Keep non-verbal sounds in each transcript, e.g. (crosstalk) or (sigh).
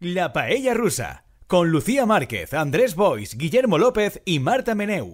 La Paella Rusa, con Lucía Márquez, Andrés Bois, Guillermo López y Marta Meneu.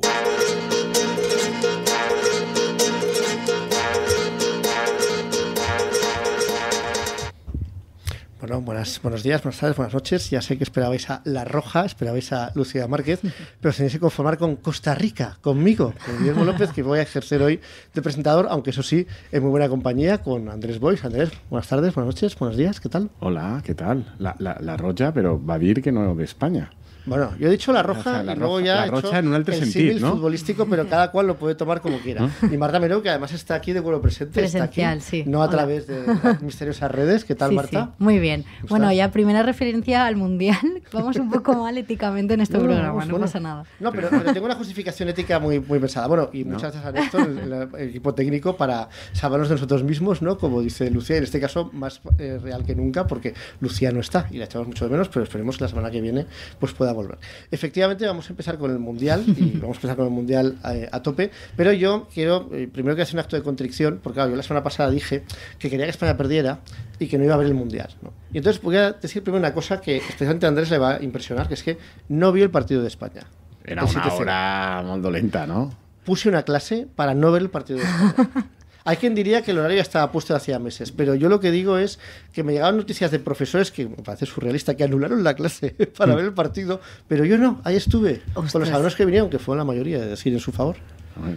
Bueno, buenas, buenos días, buenas tardes, buenas noches. Ya sé que esperabais a La Roja, esperabais a Lucía Márquez, (laughs) pero tenéis que conformar con Costa Rica, conmigo, con Guillermo (laughs) López, que voy a ejercer hoy de presentador, aunque eso sí, en muy buena compañía con Andrés Bois. Andrés, buenas tardes, buenas noches, buenos días, ¿qué tal? Hola, ¿qué tal? La, Roja, pero va a decir que no de España. Bueno, yo he dicho la roja, la y roja, ya en un alto futbolístico, pero cada cual lo puede tomar como quiera. Y Marta Merón, que además está aquí de vuelo presente, Presencial, está aquí, sí. no a través de misteriosas redes. ¿Qué tal, Marta? Muy bien. Bueno, ya primera referencia al mundial. (laughs) Vamos un poco mal éticamente en este programa, no pasa nada. No, pero, tengo una justificación ética muy, muy pensada. Bueno, y muchas gracias a Néstor, el, equipo técnico, para salvarnos de nosotros mismos, ¿no? Como dice Lucía, en este caso más eh, real que nunca, porque Lucía no está y la echamos mucho de menos, pero esperemos que la semana que viene pues pueda volver. Efectivamente, vamos a empezar con el Mundial y (laughs) vamos a empezar con el Mundial eh, a, tope, pero yo quiero eh, primero que hacer un acto de contrición, porque claro, yo la semana pasada dije que quería que España perdiera y que no iba a ver el Mundial. Y entonces voy a decir primero una cosa que especialmente a Andrés le va a impresionar, que es que no vio el partido de España. Era una hora mondolenta, ¿no? Puse una clase para no ver el partido de España. (laughs) Hay quien diría que el horario ya estaba puesto hacía meses, pero yo lo que digo es que me llegaban noticias de profesores que me parece surrealista que anularon la clase (laughs) para mm. ver el partido, pero yo no, ahí estuve con los alumnos que vinieron, que fue la mayoría, de decir en su favor.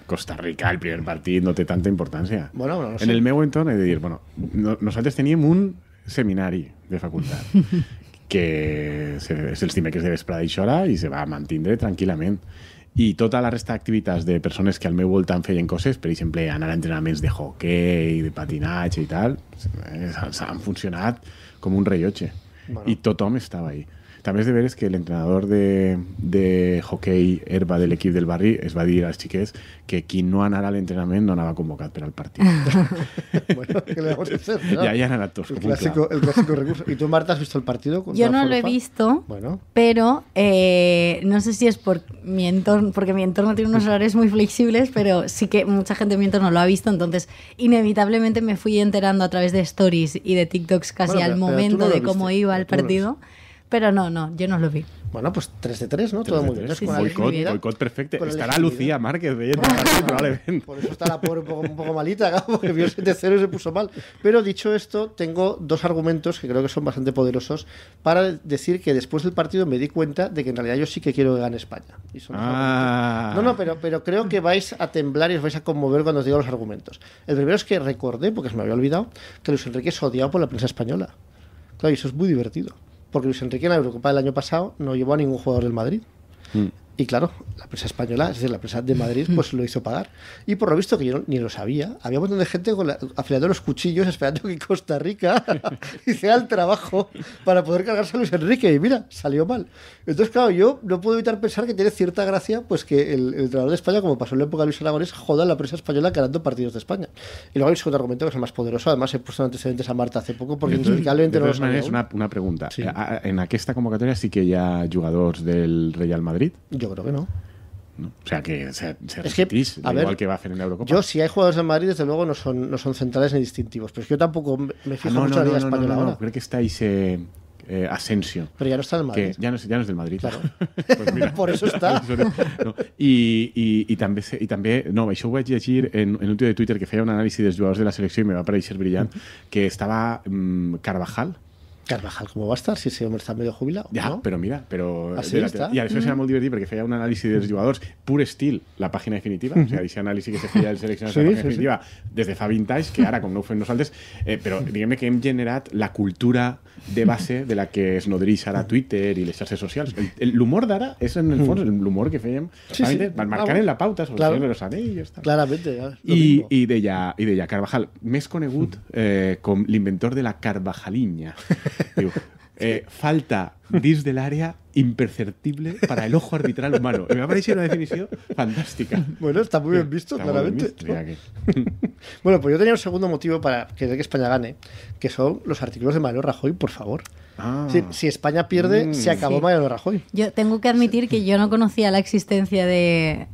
Costa Rica, el primer partido, no te tanta importancia. Bueno, En el meu entorno, de decir, bueno, nosotros teníamos un seminario de facultad, (laughs) que és que es de vesprada y chora y se va a mantener tranquilamente. i tota la resta d'activitats de persones que al meu voltant feien coses, per exemple, anar a entrenaments de hockey, de patinatge i tal, eh, s'han funcionat com un rellotge. Bueno. I tothom estava ahí. también es de es que el de, de hockey herba del equipo del barri es va a las que quien no anara al entrenamiento no anava convocado pero al partido (laughs) bueno, ¿qué le vamos a (laughs) hacer? ¿no? Ya, ya El clásico, recurso. ¿Y tú, Marta, has visto el partido? Yo no lo he visto, bueno. pero eh, no sé si es por mi entorno, porque mi entorno tiene unos horarios muy flexibles, pero sí que mucha gente de mi entorno lo ha visto, entonces inevitablemente me fui enterando a través de stories y de TikToks casi al momento de cómo iba el partido. Pero no, no, yo no lo vi. Bueno, pues 3 de 3, ¿no? Todo muy bien. boicot, boicot perfecto. Estará Lucía Márquez de (laughs) probablemente. Por eso está la pobre un poco, malita, ¿no? (laughs) porque vio 7 0 y se puso mal. Pero dicho esto, tengo dos argumentos que creo que son bastante poderosos para decir que después del partido me di cuenta de que en realidad yo sí que quiero que gane España. Ah. No, no, pero, pero creo que vais a temblar y os vais a conmover cuando os diga los argumentos. El primero es que recordé, porque se me había olvidado, que Luis Enrique es odiado por la prensa española. Claro, y eso es muy divertido porque Luis Enrique en la Eurocopa del año pasado no llevó a ningún jugador del Madrid. Mm. Y claro, la prensa española, es decir, la prensa de Madrid, mm. pues lo hizo pagar. Y por lo visto, que yo ni lo sabía, había un montón de gente con afilando los cuchillos esperando que Costa Rica (laughs) hiciera el trabajo para poder cargarse a Luis Enrique. Y mira, salió mal. Entonces, claro, yo no puedo evitar pensar que tiene cierta gracia pues que el, entrenador de España, como pasó en la época de Luis Aragonés, joda a la prensa española ganando partidos de España. Y luego hay un segundo argumento que es el más poderoso. Además, he puesto antecedentes a Marta hace poco porque inexplicablemente no lo Una, una pregunta. ¿En aquesta convocatoria sí que ya jugadores del Real Madrid? Yo creo que no. O sea, que se, se a igual que va a hacer en la Eurocopa. Yo, si hay jugadores en Madrid, desde luego no son, no son centrales ni distintivos. Pero es que yo tampoco me ah, fijo mucho en la Española. Ahora. creo que estáis. ese eh, eh, Asensio. Pero ya no está en Madrid. Que ya, no, es del Madrid. Claro. (laughs) pues mira, (laughs) Por eso está. (laughs) y, y, y, también no, això voy a decir en, un tío de Twitter que hacía un de los jugadores de la selección y me va a parecer brillante que estaba mm, Carvajal, Carvajal, ¿cómo va a estar si ese hombre está medio jubilado? Ya, pero mira, pero... ¿Ah, y a eso I muy mm. porque porque divertit perquè análisis un anàlisi dels la página definitiva, o sea, dice mm. análisis que se hacía del seleccionador de la página definitiva desde Fabintage, que ahora, con no en los eh, pero eh, que en generat la cultura de base de la que es nodreix Twitter Twitter las sociales. El humor de d'ara es, en el el humor que fèiem sí, sí. Marcar en la pauta sobre claro. los lo Tal. Claramente. Y de ella, y de ella, Carvajal, més conegut mm. eh, con el inventor de la Carvajaliña. (laughs) Eh, falta dis del área imperceptible para el ojo arbitral humano. Me ha parecido una definición fantástica. Bueno, está muy bien visto, claramente. (laughs) bueno, pues yo tenía un segundo motivo para que España gane, que son los artículos de Manuel Rajoy, por favor. Ah. Si, España pierde, mm. se acabó Mario Rajoy. Yo tengo que admitir que yo no conocía la existencia de,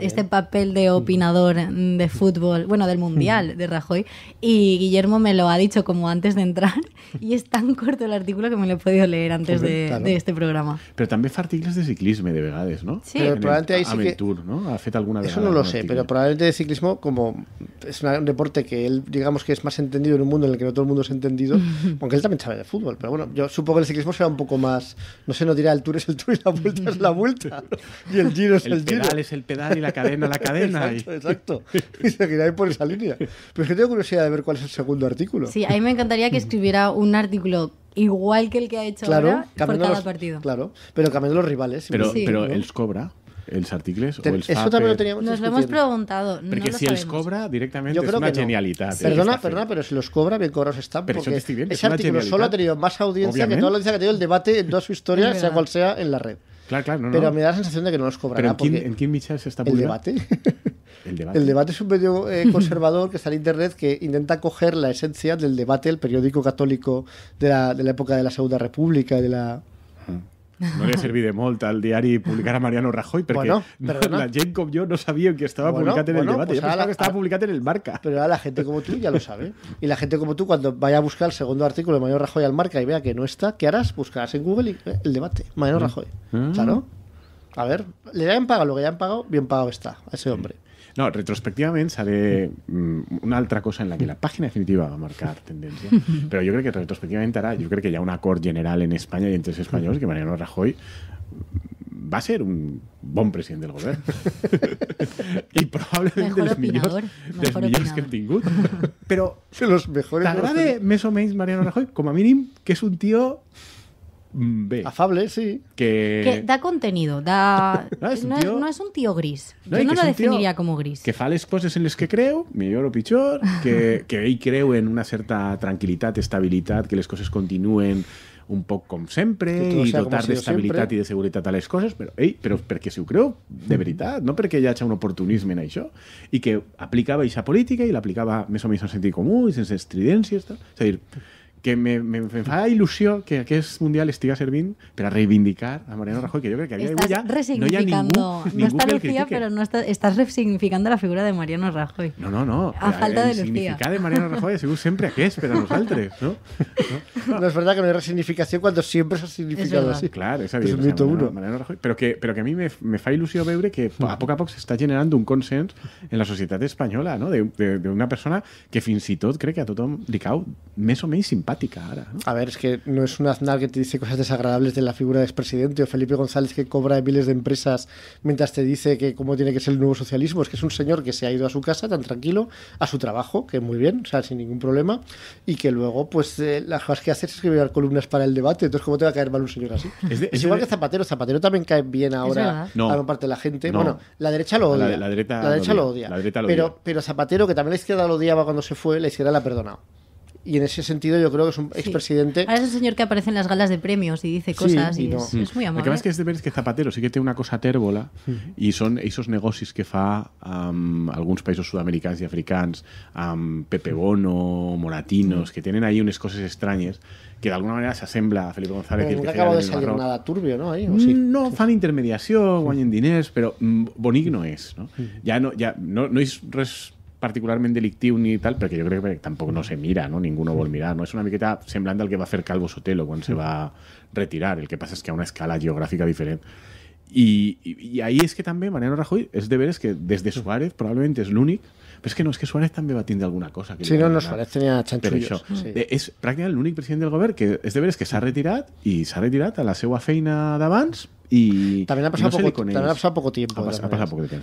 este papel de opinador de fútbol, bueno, del Mundial de Rajoy. Y Guillermo me lo ha dicho como antes de entrar. Y es tan corto el artículo que me lo he podido leer antes de, este programa. Pero también fue artículos de ciclismo de vegades, no? Sí. pero probablemente no? alguna Eso no lo sé, pero probablemente de ciclismo, como es un deporte que él, digamos que es más entendido en un mundo en el que no todo el mundo es entendido, (laughs) aunque él también pensaba en el fútbol, pero bueno, yo supongo que el ciclismo será un poco más. No sé, no dirá el tour es el tour y la vuelta es la vuelta. (laughs) Y el giro es el, giro. El pedal es el pedal y la cadena la cadena. Exacto, exacto. Y seguirá ahí por esa línea. Pero es que tengo curiosidad de ver cuál es el segundo artículo. Sí, a mí me encantaría que escribiera un artículo igual que el que ha hecho claro, ahora por cada partido. Claro, pero cambiando los rivales. Pero, sí. pero él cobra el articles o el Nos lo hemos preguntado. Porque si los cobra directamente es una genialidad. ¿eh? Perdona, perdona, pero si los cobra, bien cobrados están. Pero porque ese es artículo solo ha tenido más audiencia que toda la audiencia que ha tenido el debate en toda su historia, sea cual sea, en la red. Claro, claro, pero me da la sensación de que no los cobrará. en quién, Michel está publicando? El debate. (laughs) El debate. el debate. es un medio eh, (laughs) conservador que está en internet que intenta coger la esencia del debate, el periódico católico de la, de la época de la Segunda República y de la, no le serví de molta al diario y publicar a Mariano Rajoy porque (laughs) la gente como yo no sabía que estaba publicado en el debate, pues yo que estaba publicado en el Marca. Pero ahora la gente como tú ya lo sabe. Y la gente como tú cuando vaya a buscar el segundo artículo de Mariano Rajoy al Marca y vea que no está, ¿qué harás? Buscarás en Google eh, el debate, Mariano ah. Rajoy. Claro. Ah. A ver, le hayan pagado lo que ya han pagado, bien pagado está a ese hombre. No, retrospectivamente sale mm, una otra cosa en la que la página definitiva va a marcar tendencia. (laughs) Pero yo creo que retrospectivamente hará, yo creo que ya un acord general en España y entre españoles españoles, que Mariano Rajoy mm, va a ser un buen presidente del gobierno. (laughs) Y probablemente los millones los millones que se (laughs) los mejores. o menos Mariano Rajoy Como a mínim que es un tío... Mm, bé. Afable, sí. Que... que da contenido, da... no, és no, tío... és, no és un tio gris. No, jo no la definiria com gris. Que fa les coses en les que creu, millor o pitjor, que, (laughs) que ell creu en una certa tranquil·litat, estabilitat, que les coses continuen un poc com sempre i dotar d'estabilitat i de seguretat a les coses, però, ei, però perquè si ho creu, de mm. veritat, no perquè hi hagi un oportunisme en això, i que aplicava aquesta política i l'aplicava més o menys en sentit comú i sense estridències. Tal. És a dir, que me, me, me fa il·lusió que aquest Mundial estiga servint per a reivindicar a Mariano Rajoy, que jo crec que havia dia d'avui ja no hi ha ningú, ningú no està que el Però no està, estàs resignificant la figura de Mariano Rajoy. No, no, no. A falta de El significat de Mariano Rajoy ha sigut sempre aquest per a nosaltres, no? No, no es verdad que no hi ha cuando quan se ha significado así. Clar, és a dir, pues Mariano, Mariano Rajoy, però que, però que a mi me, me fa il·lusió veure que a poc a poc s'està generant un consens en la societat espanyola, no? d'una persona que fins i tot crec que a tothom li cau més o menys simpàtica A ver, es que no es un Aznar que te dice cosas desagradables de la figura de expresidente o Felipe González que cobra miles de empresas mientras te dice que cómo tiene que ser el nuevo socialismo. Es que es un señor que se ha ido a su casa tan tranquilo, a su trabajo, que muy bien, o sea, sin ningún problema, y que luego, pues, eh, las cosas que hacer es escribir columnas para el debate. Entonces, ¿cómo te va a caer mal un señor así? Es, igual que Zapatero. Zapatero también cae bien ahora a parte de la gente. Bueno, la derecha lo odia. La, derecha, lo odia. Pero, pero Zapatero, que también la izquierda lo odiaba cuando se fue, la izquierda la ha perdonado y en ese sentido yo creo que es un expresidente. Ahora es el señor que aparece en las galas de premios y dice cosas y, es, muy amable. Lo que es ¿eh? que es de ver es que Zapatero sí que tiene una cosa térbola y son esos negocios que fa algunos países sudamericanos y africanos africanos Pepe Bono, Moratinos, que tienen ahí unas cosas extrañas que de alguna manera se asembla a Felipe González. Pero que acaba de salir nada turbio, ¿no? Ahí, ¿o sí? Mm, no, fan intermediación, guañen diners, pero mm, bonic no es. No? Ya no, ya no, no particularmente delictivo ni tal, porque yo creo que tampoco no se mira, no? Ninguno no No? Es una miqueta semblante al que va a hacer Calvo Sotelo cuando se va a retirar. El que pasa es que a una escala geográfica diferente. Y ahí es que también Mariano Rajoy es de es que desde Suárez probablemente es l'únic Pero es que no, es que Suárez también va a tener alguna cosa. Que sí, no, no, Suárez tenía chanchullos. Eh, es prácticamente el único presidente del gobierno que es de es que se ha retirado y se ha retirado a la seva feina de avance también ha pasado, poco, tiempo.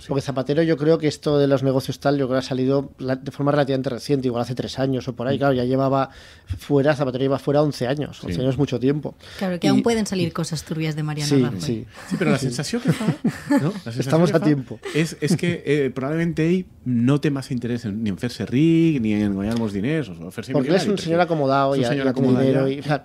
Porque Zapatero, yo creo que esto de los negocios tal, yo creo que ha salido de forma relativamente reciente, igual hace tres años o por ahí. Mm. Claro, ya llevaba fuera, Zapatero lleva fuera 11 años. 11 años es mucho tiempo. Claro, que aún pueden salir cosas turbias de Mariano sí, Sí. sí, pero la sensación que (laughs) Estamos a tiempo. Es, es que eh, probablemente ahí no te más interés ni en hacerse rico ni en ganarnos dinero. Porque es un señor acomodado, y, señor acomodado dinero,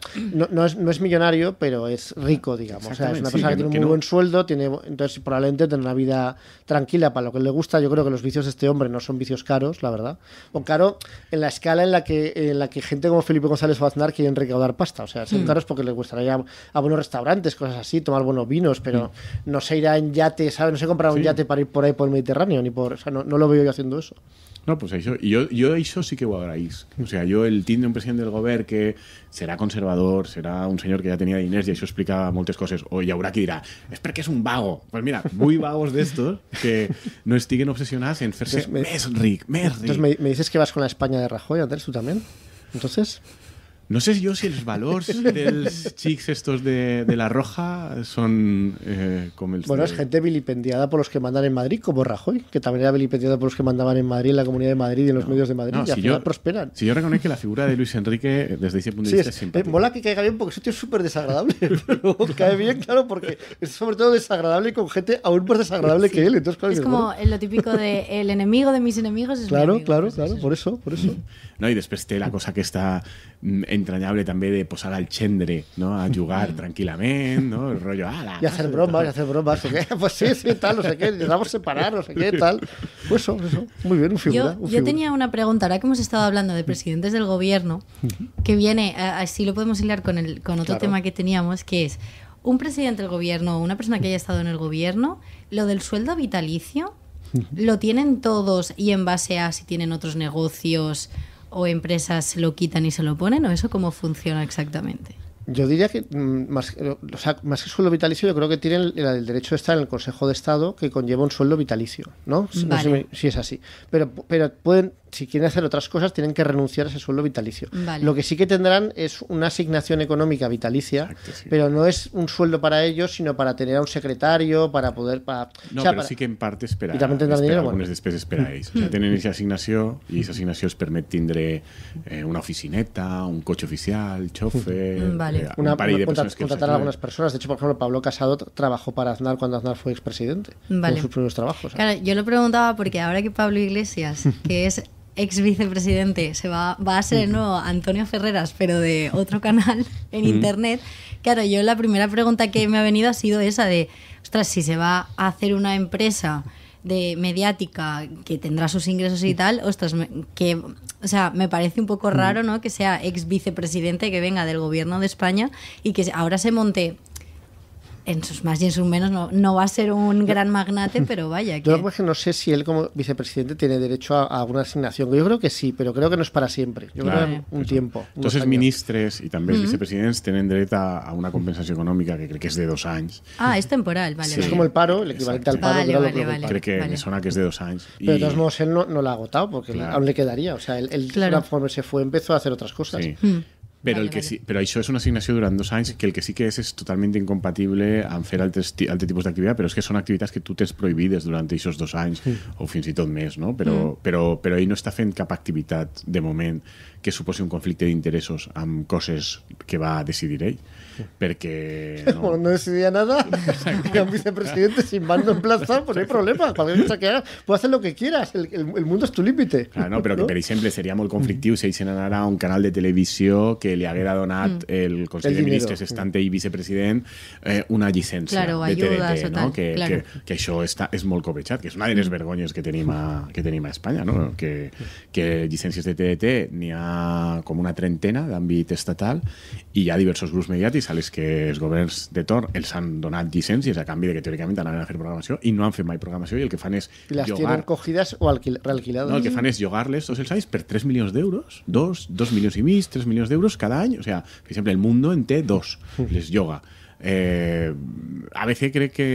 no, es, no, es, millonario, pero es rico, digamos. O sea, es una persona que tiene un muy buen sueldo, tiene, entonces probablemente tener una vida tranquila para lo que le gusta. Yo creo que los vicios de este hombre no son vicios caros, la verdad. O caro en la escala en la que, en la que gente como Felipe González o Aznar quieren recaudar pasta. O sea, son mm. caros porque le gustaría a buenos restaurantes, cosas así, tomar buenos vinos, pero mm. no se irá en yate, ¿sabes? No se comprará un yate para ir por ahí por el Mediterráneo, ni por. O sea, no, no lo veo yo haciendo eso. No, pues yo yo yo eso sí que a agraís. O sea, yo el de un presidente del gobierno que será conservador, será un señor que ya tenía dinero, y eso explica muchas cosas. o ya que qui dirá, es porque es un vago. pues mira, muy vagos de estos que no estiguen obsesionados en hacerse mes, Rick, Entonces, ¿me, ¿me dices que vas con la España de Rajoy, Andrés, tú también? Entonces... No sé yo si valores valores los chics estos de, de la Roja son eh, como el... Bueno, es gente vilipendiada por los que mandan en Madrid, como Rajoy, que también era vilipendiada por los que mandaban en Madrid, en la Comunidad de Madrid y en los medios de Madrid, y si prosperan. Si yo reconozco que la figura de Luis Enrique, desde ese punto de vista, es, Mola que caiga bien porque ese tío es súper desagradable, (laughs) pero cae bien, claro, porque es sobre todo desagradable con gente aún más desagradable que él. es como lo típico de el enemigo de mis enemigos es Claro, mi claro, claro, por eso. Por eso. (laughs) no? y después la cosa que está mm, entrañable también de posar al chendre no? a jugar tranquilamente no? el rollo ala. y hacer bromas, y hacer bromas, (laughs) Pues sí, sí, tal, no sé qué, a separar, no qué, tal. Pues eso, Muy bien, un figura. Yo, tenía una pregunta, ahora que hemos estado hablando de presidentes del gobierno, que viene, así lo podemos hilar con, el, con otro tema que teníamos, que es un presidente del gobierno o una persona que haya estado en el gobierno, lo del sueldo vitalicio, lo tienen todos y en base a si tienen otros negocios o empresas lo quitan y se lo ponen o eso cómo funciona exactamente? Yo diría que mm, eh, más, que sueldo vitalicio, yo creo que tienen el, derecho de estar en el Consejo de Estado que conlleva un sueldo vitalicio, ¿no? si es así. Pero, pero pueden, si quieren hacer otras cosas, tienen que renunciar a ese sueldo vitalicio. Lo que sí que tendrán es una asignación económica vitalicia, pero no es un sueldo para ellos, sino para tener a un secretario, para poder. Para, no, pero sí que en parte esperáis. Y también tendrán dinero. Bueno. después esperáis O sea, mm. tienen esa asignación y esa asignación os permite eh, una oficineta, un coche oficial, chofer... Mm, vale. Eh, una, de contratar a algunas personas. De hecho, por ejemplo, Pablo Casado trabajó para Aznar cuando Aznar fue expresidente. Vale. sus primeros trabajos. ¿eh? Claro, yo lo preguntaba porque ahora que Pablo Iglesias, que es ex vicepresidente, se va, va a ser el mm. nuevo Antonio Ferreras, pero de otro canal (laughs) en mm. internet. Claro, yo la primera pregunta que me ha venido ha sido esa de, ostras, si se va a hacer una empresa de mediática que tendrá sus ingresos y mm. tal, ostras, que, o sea, me parece un poco raro, ¿no? Que sea ex vicepresidente que venga del gobierno de España y que ahora se monte en sus más y en sus menos no, va a ser un gran magnate, pero vaya. Que... Yo que no sé si él como vicepresidente tiene derecho a, alguna asignación. Yo creo que sí, pero creo que no es para siempre. Yo creo que un tiempo. Entonces, ministres y también vicepresidentes tienen derecho a, una compensación económica que cree que es de dos años. Ah, es temporal, vale. Sí. vale. el paro el paro, al paro. Vale, que que es de dos años. Pero de todos modos, él no, no ha agotado porque aún le quedaría. O sea, él, de claro. forma se fue empezó a hacer otras cosas. Sí. Mm. Però, vale, el que vale. sí, però això és una assignació durant dos anys que el que sí que és és totalment incompatible amb fer altres, altres tipus d'activitat, però és que són activitats que tu tens prohibides durant aquests dos anys sí. o fins i tot més, no? Però, mm. però, però ell no està fent cap activitat de moment que suposi un conflicte d'interessos amb coses que va decidir ell. porque... (laughs) No. no decidía nada, que (laughs) un vicepresidente sin mando en plaza, pues no hay problema, puedes hacer lo que quieras, el, mundo es tu límite. Claro, no, que, per exemple, seria molt mm. si ahí se un canal de televisión que le haguera donat mm. el consejo de Ministres estante y vicepresidente eh, una licencia claro, de TDT, que, claro. que, que això que es una de las mm. vergonyes que tenía a, que tenim a no? que, que de TDT ni a como una trentena ámbito estatal y ya diversos grupos mediáticos a les que els governs de Tor els han donat llicències a canvi de que teòricament anaven a fer programació i no han fet mai programació i el que fan és les llogar... tenen cogides o alquil... realquilades no, el que fan és llogar-les tots els anys per 3 milions d'euros 2, 2 milions i mig, 3 milions d'euros cada any o sigui, sea, per exemple, el Mundo en té 2 les lloga eh, ABC crec que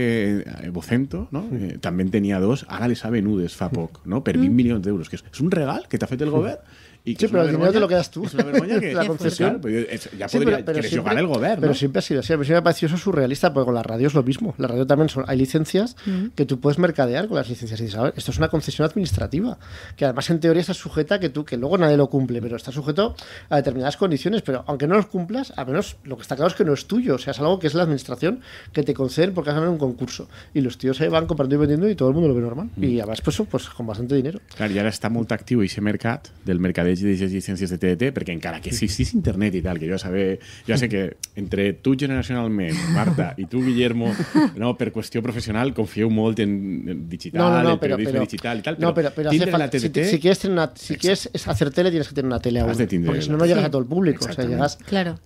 Bocento eh, no? eh, també tenia dos, ara les ha venudes fa poc, no? per 20 mm. milions d'euros, que és, és un regal que t'ha fet el govern sí, pero el dinero te lo quedas tú. Es una vergüenza (laughs) la concesión. pero pues ya podría, pero, pero siempre, el gobierno. Pero siempre ha sido así. me ha parecido eso surrealista, porque con la radio es lo mismo. La radio también son, hay licencias que tú puedes mercadear con las licencias. Y dices, esto es una concesión administrativa, que además en teoría está sujeta que tú, que luego nadie lo cumple, pero está sujeto a determinadas condiciones. Pero aunque no los cumplas, al menos lo que está claro es que no es tuyo. O sea, es algo que es la administración que te concede porque has ganado un concurso. Y los tíos ahí van comprando y vendiendo y todo el mundo lo ve normal. Y además, pues, pues con bastante dinero. Claro, y ahora está multa activo y se mercat del mercadeo veig i deixes llicències de TDT, perquè encara que sí, sí, és internet i tal, que jo ja saber, ja sé que entre tu generacionalment, Marta, i tu, Guillermo, no, per qüestió professional, confieu molt en digital, no, no, no, en periodisme però, digital i tal, però, no, però, però tindre la TDT... Si, si quieres, tener una, si quieres hacer tele, tienes que tener una tele aún, porque si no, no llegas a todo el público, o sea, llegas... Claro,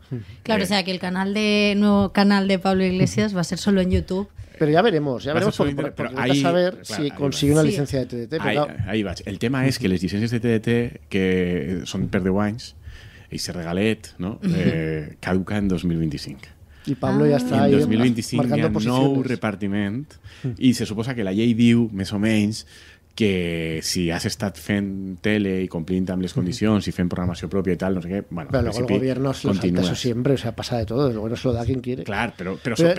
claro, eh. o sea, que el canal de, nuevo canal de Pablo Iglesias va a ser solo en YouTube, Pero ya veremos, ya veremos por, qué vamos a saber si consigue una licencia de TDT. Ahí, claro. El tema es que las licencias de TDT, que son per wines y se se no? Eh, caduca en 2025. Y Pablo ya ah. está ahí. y en 2025 ya no repartiment y se suposa que la JDU, Mesomains que si has estado en tele y también las condiciones y si programación programación propia y tal, no sé qué, Bueno, luego el gobierno se lo salta eso siempre, o sea, pasa de todo, El gobierno se lo da quien quiere. Claro, pero... pero, se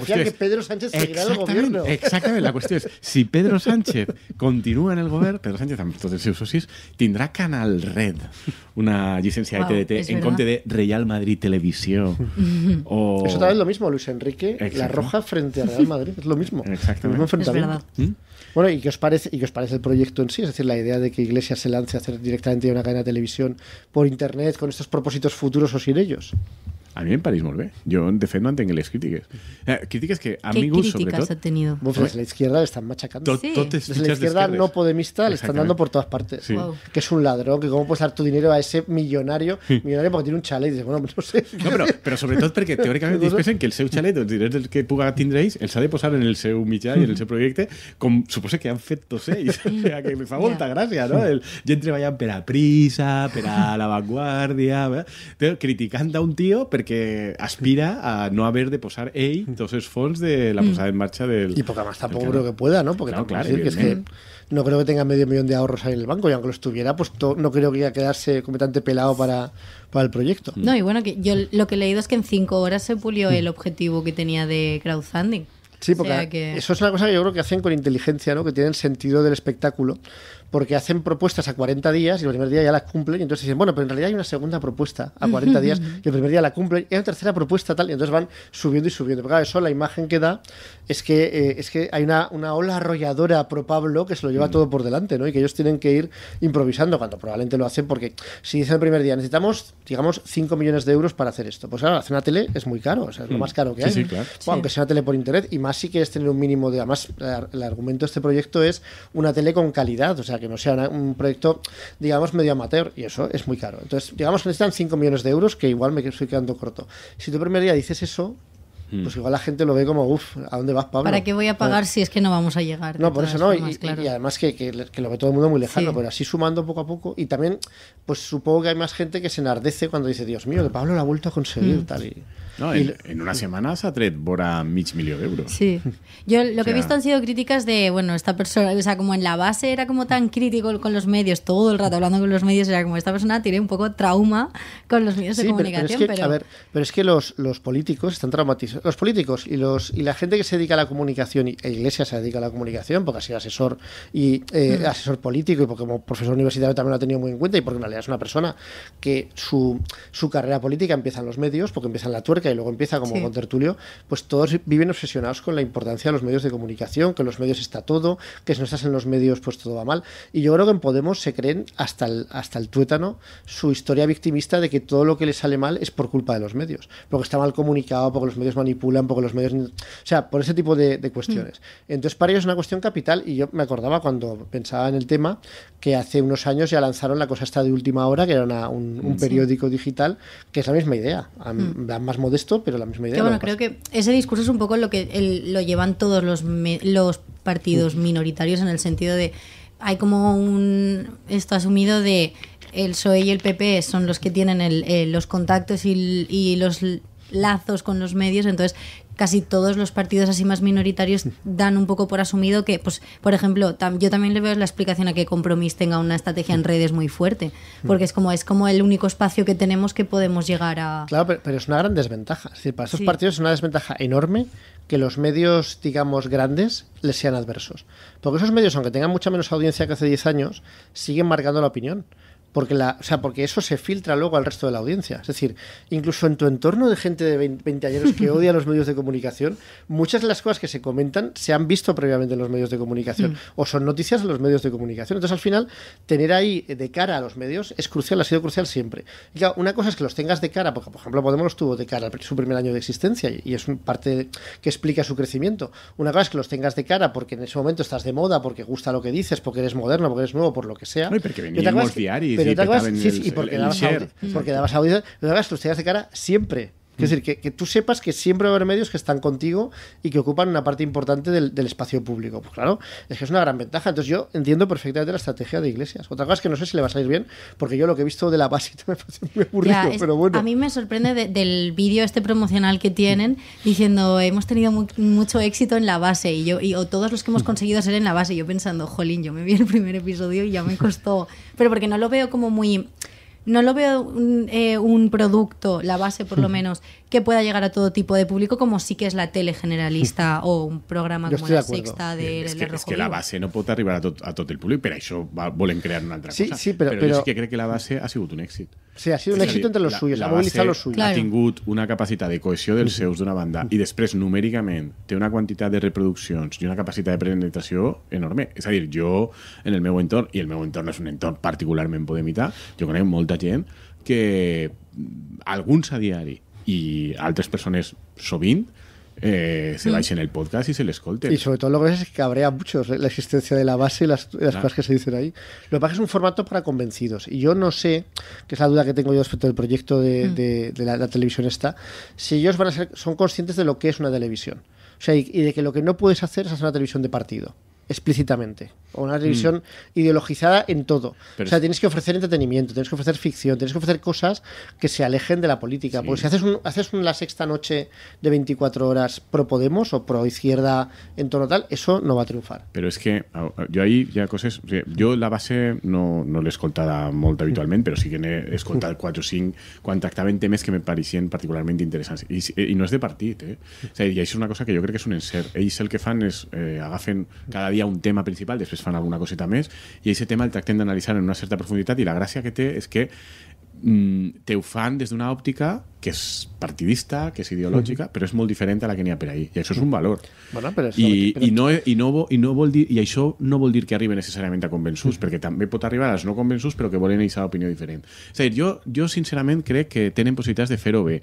fía que Pedro Sánchez seguirá al gobierno. Exactamente, la cuestión es, si Pedro Sánchez continúa en el gobierno, Pedro Sánchez entonces tots els tendrá Canal Red, una licencia de TDT en contra de Real Madrid Televisión. o... Es otra es lo mismo, Luis Enrique, La Roja frente a Real Madrid, es lo mismo. Exactamente. mismo verdad. ¿Mm? Bueno, ¿y qué, os parece, ¿y qué os parece el proyecto en sí? Es decir, la idea de que Iglesias se lance a hacer directamente una cadena de televisión por Internet con estos propósitos futuros o sin ellos a mí en París muy yo Yo defiendo antes que les Eh, que, a sobre todo ha tenido? la izquierda le están machacando. Desde la izquierda no podemista le están dando por todas partes. Que es un ladrón, que cómo puedes dar tu dinero a ese millonario, millonario porque tiene un chalet. Y bueno, no sé. Pero sobre todo porque (laughs) teóricamente dicen que el seu el dinero del que puga tendréis, él sabe posar en el seu millar, y en el seu proyecto, supose que han feito seis. o sea, que me fa molta no? El, entre vaya per a Prisa, per a La Vanguardia, eh? Criticando a un tío, porque que aspira a no haber de posar entonces Falls de la mm. posada en marcha del... Y poca más tampoco creo que pueda, ¿no? Porque es que no creo que tenga medio millón de ahorros ahí en el banco y aunque lo estuviera pues no creo que iba a quedarse completamente pelado para, para el proyecto. No, y bueno, que yo lo que he leído es que en cinco horas se pulió el objetivo que tenía de crowdfunding. Sí, porque eso es una cosa que yo creo que hacen con inteligencia, ¿no? Que tienen sentido del espectáculo porque hacen propuestas a 40 días y el primer día ya las cumplen, y entonces dicen, bueno, pero en realidad hay una segunda propuesta a 40 días y el primer día la cumplen, y hay una tercera propuesta tal, y entonces van subiendo y subiendo. Pero eso la imagen que da es que, eh, es que hay una, ola arrolladora pro Pablo que se lo lleva mm. todo por delante, ¿no? Y que ellos tienen que ir improvisando, cuando probablemente lo hacen, porque si dicen el primer día, necesitamos, digamos, 5 millones de euros para hacer esto, pues ahora hacer una tele es muy caro, o sea, es lo mm. más caro que hay. Aunque sea una tele por internet, y más si quieres tener un mínimo de... Además, el argumento de este proyecto es una tele con calidad, o sea, que no sea un proyecto, digamos, medio amateur, y eso es muy caro. Entonces, digamos que necesitan 5 millones de euros, que igual me estoy quedando corto. Si tu primer día dices eso, hmm. pues igual la gente lo ve como, uff, ¿a dónde vas, Pablo? ¿Para qué voy a pagar si es que no vamos a llegar? No, por eso no, y, además que, lo ve todo el mundo muy lejano, pero así sumando poco a poco, y también, pues supongo que hay más gente que se enardece cuando dice, Dios mío, que Pablo lo ha vuelto a conseguir, hmm. tal y en, una semana s'ha a mil de Sí. Yo lo que he visto han sido críticas de, bueno, esta persona, o sea, como en la base era como tan crítico con los medios, todo el rato hablando con los medios, era como esta persona tiene un poco trauma con los medios de comunicación. Pero es que, es que los, los políticos están traumatizados. Los políticos y, los, y la gente que se dedica a la comunicación, y e iglesia se dedica a la comunicación, porque ha sido asesor y eh, mm. asesor político y porque como profesor universitario también lo ha tenido muy en cuenta y porque en realidad es una persona que su, su carrera política empieza en los medios, porque empieza en la tuerca y luego empieza como con Tertulio, pues todos viven obsesionados con la importancia de los medios de comunicación, que en los medios está todo, que si no estás en los medios pues todo va mal. Y yo creo que en Podemos se creen hasta el, hasta el tuétano su historia victimista de que todo lo que les sale mal es por culpa de los medios, porque está mal comunicado, porque los medios manipulan, porque los medios... O sea, por ese tipo de, cuestiones. Mm. Entonces para ellos es una cuestión capital y yo me acordaba cuando pensaba en el tema que hace unos años ya lanzaron la cosa esta de última hora, que era un, periódico digital, que es la misma idea, mm. más moderno esto, pero la misma idea. bueno, creo que ese discurso es un poco lo que lo llevan todos los, los partidos minoritarios en el sentido de hay como un esto asumido de el PSOE y el PP son los que tienen eh, los contactos y, y los lazos con los medios, entonces casi todos los partidos así más minoritarios dan un poco por asumido que, pues, por ejemplo, yo también le veo la explicación a que Compromís tenga una estrategia en redes muy fuerte, mm. porque es como es como el único espacio que tenemos que podemos llegar a. Claro, pero, es una gran desventaja. Es decir, para esos partidos es una desventaja enorme que los medios, digamos, grandes les sean adversos. Porque esos medios, aunque tengan mucha menos audiencia que hace 10 años, siguen marcando la opinión porque, la, o sea, porque eso se filtra luego al resto de la audiencia. Es decir, incluso en tu entorno de gente de 20, años que odia los medios de comunicación, muchas de las cosas que se comentan se han visto previamente en los medios de comunicación mm. o son noticias de los medios de comunicación. Entonces, al final, tener ahí de cara a los medios es crucial, ha sido crucial siempre. una cosa es que los tengas de cara, porque por ejemplo Podemos los tuvo de cara su primer año de existencia y es parte que explica su crecimiento. Una cosa es que los tengas de cara porque en ese momento estás de moda, porque gusta lo que dices, porque eres moderno, porque eres nuevo, por lo que sea y porque, dabas, audio, porque dabas hagas pero dabas de cara siempre. Es decir, mm. que, tú sepas que siempre va a haber medios que están contigo y que ocupan una parte importante del, espacio público. Pues claro, es que es una gran ventaja. Entonces yo entiendo perfectamente la estrategia de Iglesias. Otra cosa es que no sé si le va a salir bien, porque yo lo que he visto de la base (laughs) me parece muy aburrido, pero bueno. A mí me sorprende del vídeo este promocional que tienen diciendo hemos tenido mucho éxito en la base y yo y, o todos los que hemos mm. conseguido ser en la base. Yo pensando, jolín, yo me vi el primer episodio y ya me costó. Pero porque no lo veo como muy no lo veo eh, un, producto, la base por lo (laughs) menos, que pueda llegar a todo tipo de público, como sí que es la tele generalista (laughs) o un programa como La Sexta de es, que, es que, la base no puede arribar a, todo el público, pero eso a crear una otra cosa. pero, pero, sí que creo que la base ha sido un éxito. Sí, ha sido un èxit entre los suyos, ha mobilitzat los suyos. Ha tingut una capacitat de cohesió dels seus d'una banda i després, numèricament, té una quantitat de reproduccions i una capacitat de presentació enorme. És a dir, jo, en el meu entorn, i el meu entorn és un entorn particularment podemita, jo conec molta gent que mm, alguns a diari i altres persones sovint Eh, se vais mm. en el podcast y se les colte Y sobre todo lo que es que cabrea mucho la existencia de la base y las, cosas que se dicen ahí. Lo que pasa es un formato para convencidos. Y yo no sé, que es la duda que tengo yo respecto del proyecto de, mm. la, televisión esta, si ellos van a ser, son conscientes de lo que es una televisión. O sea, y de que lo que no puedes hacer es hacer una televisión de partido explícitamente. O una mm. revisión ideologizada en todo. o sea, tienes que ofrecer entretenimiento, tienes que ofrecer ficción, tienes que ofrecer cosas que se alejen de la política. Porque si haces, un, haces un, sexta noche de 24 horas pro Podemos o pro izquierda en tono tal, eso no va a triunfar. Pero es que yo ahí ya cosas. Yo la base no, no he he molt mm. habitualmente pero pero sí que he escoltado cuatro mm. o 5 temas mes que me parecían particularmente interesantes y no es de partir eh? O sea, una cosa que yo creo que es un ser es el que fan eh, agafen cada havia un tema principal, després fan alguna coseta més, i aquest tema el tractem d'analitzar en una certa profunditat i la gràcia que té és que mm, te ho fan des d'una òptica que és partidista, que és ideològica, mm. però és molt diferent a la que n'hi ha per ahir. I això és un valor. Bueno, però això, I, i, no, i, no, i, no vol dir, I això no vol dir que arribi necessàriament a convençuts, mm. perquè també pot arribar als no convençuts, però que volen eixa opinió diferent. És a dir, jo, jo sincerament crec que tenen possibilitats de fer-ho bé.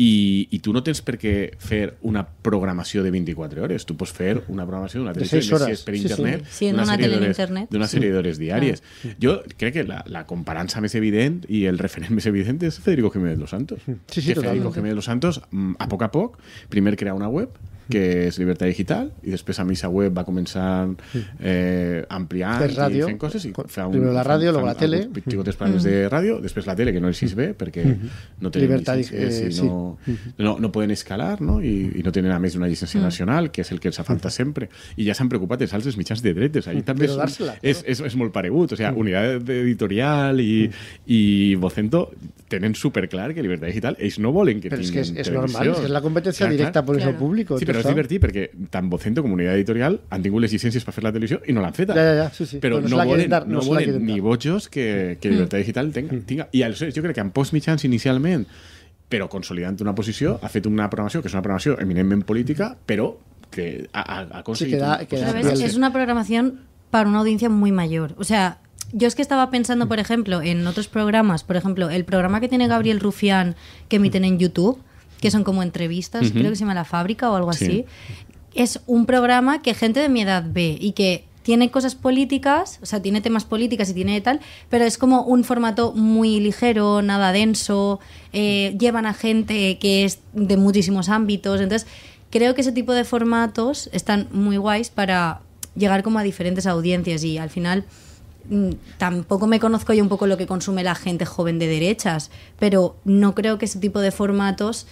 I, I tu no tens per què fer una programació de 24 hores. Tu pots fer una programació d'una altra hores, si és per sí, internet, sí, sí. d'una una sèrie d'hores diàries. Ah. Jo crec que la, la comparança més evident i el referent (laughs) més evident és Federico Jiménez Los Santos. Sí, sí sí, jefe de los santos, mm, a poco a poco, primero crea una web, que es Libertad Digital, y después a misa Web va a comenzar eh, ampliar y y y primero la radio luego la tele. tres planes de radio después la tele, que no es 6 porque no tienen Libertad, eh, eh, no, sí. escalar, no? y no tienen a Mesa una licencia nacional, que es el que les falta siempre y ya se han preocupado de de dretes. ahí también es es es, O sea unidad editorial y y Vocento súper claro que Libertad Digital es no volen que es que es normal, es la competencia directa por eso público pero es porque tan tan Vocento Unidad Editorial han tenido les para para hacer la televisión y no la feta. pero no, vuelen ni bochos que, que Libertad hmm. Digital tenga, hmm. Y yo creo que han que mi inicialmente pero pero una posición, hmm. ha hecho una programación que es una eminente en política, pero que ha, conseguido. Sí, Es una programación para una audiencia muy mayor. O sea, yo es que estaba pensando, por ejemplo, en otros programas. Por ejemplo, el programa que tiene Gabriel Rufián que emiten en YouTube que son como entrevistas, creo que se llama La Fábrica o algo así. Es un programa que gente de mi edad ve y que tiene cosas políticas, o sea, tiene temas políticas y tiene tal, pero es como un formato muy ligero, nada denso, eh, llevan a gente que es de muchísimos ámbitos, entonces creo que ese tipo de formatos están muy guays para llegar como a diferentes audiencias y al final Mm, tampoco me conozco yo un poco lo que consume la gente joven de derechas, pero no creo que ese tipo de formatos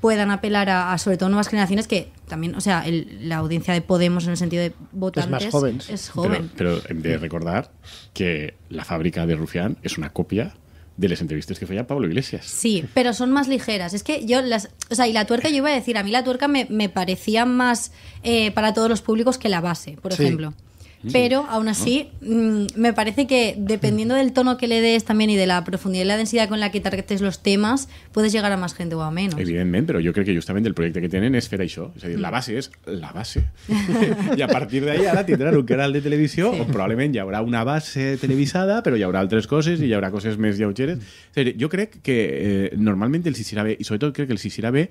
puedan apelar a, sobre todo nuevas generaciones que también, o sea, la audiencia de Podemos en el sentido de votantes es, más joven. es joven. Pero, de recordar que la fábrica de Rufián es una copia de las entrevistas que fue ya Pablo Iglesias. Sí, pero son más ligeras. Es que yo las... O sea, y la tuerca, yo iba a decir, a mí la tuerca me, me parecía más eh, para todos los públicos que la base, por ejemplo. Pero aún ah. así, mm, me parece que dependiendo del tono que le des también y de la profundidad y la densidad con la que targetes los temas, puedes llegar a más gente o a menos. Evidentemente, pero yo creo que justamente el proyecto que tienen es y Show. Es la mm. base es la base. (laughs) (laughs) Y a partir de ahí ahora tendrán un canal de televisión probablemente ya habrá una base televisada, pero ya habrá otras cosas y ya habrá cosas más y Yo creo que eh, normalmente el Sisira B, y sobre todo creo que el sisirabe B,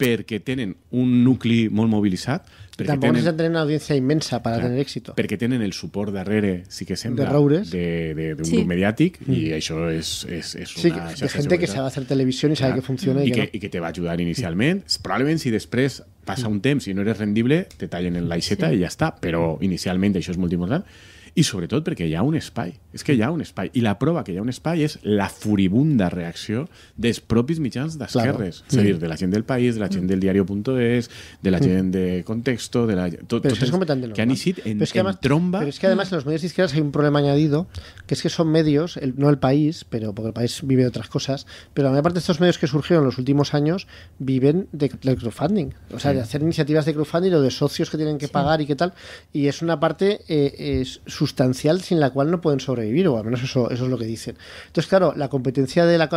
perquè tenen un nucli molt mobilitzat. Tampoc tenen, tenen una audiència immensa per a tenir èxit. Perquè tenen el suport darrere, sí que sembla, d'un sí. grup mediàtic mm. i això és, és, és una sí, que, de gent que que sabe fer televisió i sabe que funciona. I, i, que, no. i que te va ajudar inicialment. Mm. Probablement si després passa un temps i no eres rendible, te tallen en l'aixeta sí. i ja està, però inicialment això és molt important. y sobre todo porque ya un spy es que ya un spy y la prueba que ya un spy es la furibunda reacción de propis Michans de Claro. de la gente del país, de la gente mm. del diario.es, de la mm. gente de Contexto, de la... que han en, tromba. Pero es que además en los medios de izquierdas hay un problema añadido, que es que son medios, no el país, pero porque el país vive de otras cosas, pero la mayor parte de estos medios que surgieron en los últimos años viven de, del crowdfunding. O sea, de hacer iniciativas de crowdfunding o de socios que tienen que pagar y qué tal. Y es una parte... Eh, es, sustancial sin la cual no pueden sobrevivir, o al menos eso, eso es lo que dicen. Entonces, claro, la competencia del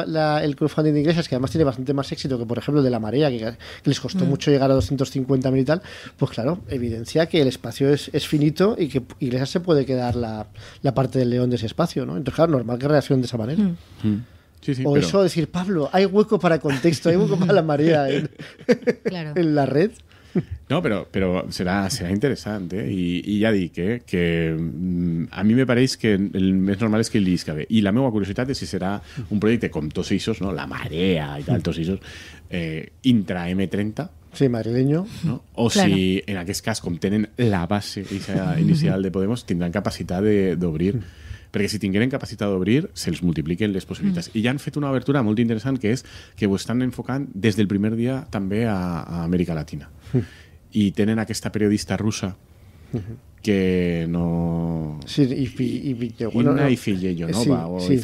crowdfunding de iglesias, que además tiene bastante más éxito que, por ejemplo, de la marea, que, les costó mm. mucho llegar a mil y tal, pues claro, evidencia que el espacio es, finito y que iglesias se puede quedar la, parte del león de ese espacio, ¿no? Entonces, claro, normal que reaccionen de esa manera. Mm. Mm. o eso decir, Pablo, hay hueco para contexto, hay hueco para la marea en (laughs) la red. (laughs) No, pero, pero será, será interesante. Y, ya ya que mm, a mí me parece que el mes normal es que el discabe, y la nueva curiosidad es si será un proyecto con tosisos no? La Marea y tal, eh, intra M30, Sí, madrileño. ¿no? O si en aquel cas, contienen la base inicial de Podemos, tendrán capacidad de abrir perquè si tingueren capacitat d'obrir, se'ls multipliquen les possibilitats. Mm. I ja han fet una obertura molt interessant, que és que ho estan enfocant des del primer dia també a, a Amèrica Latina. Mm. I tenen aquesta periodista russa mm -hmm que no... Sí, y y y, no. va o sí.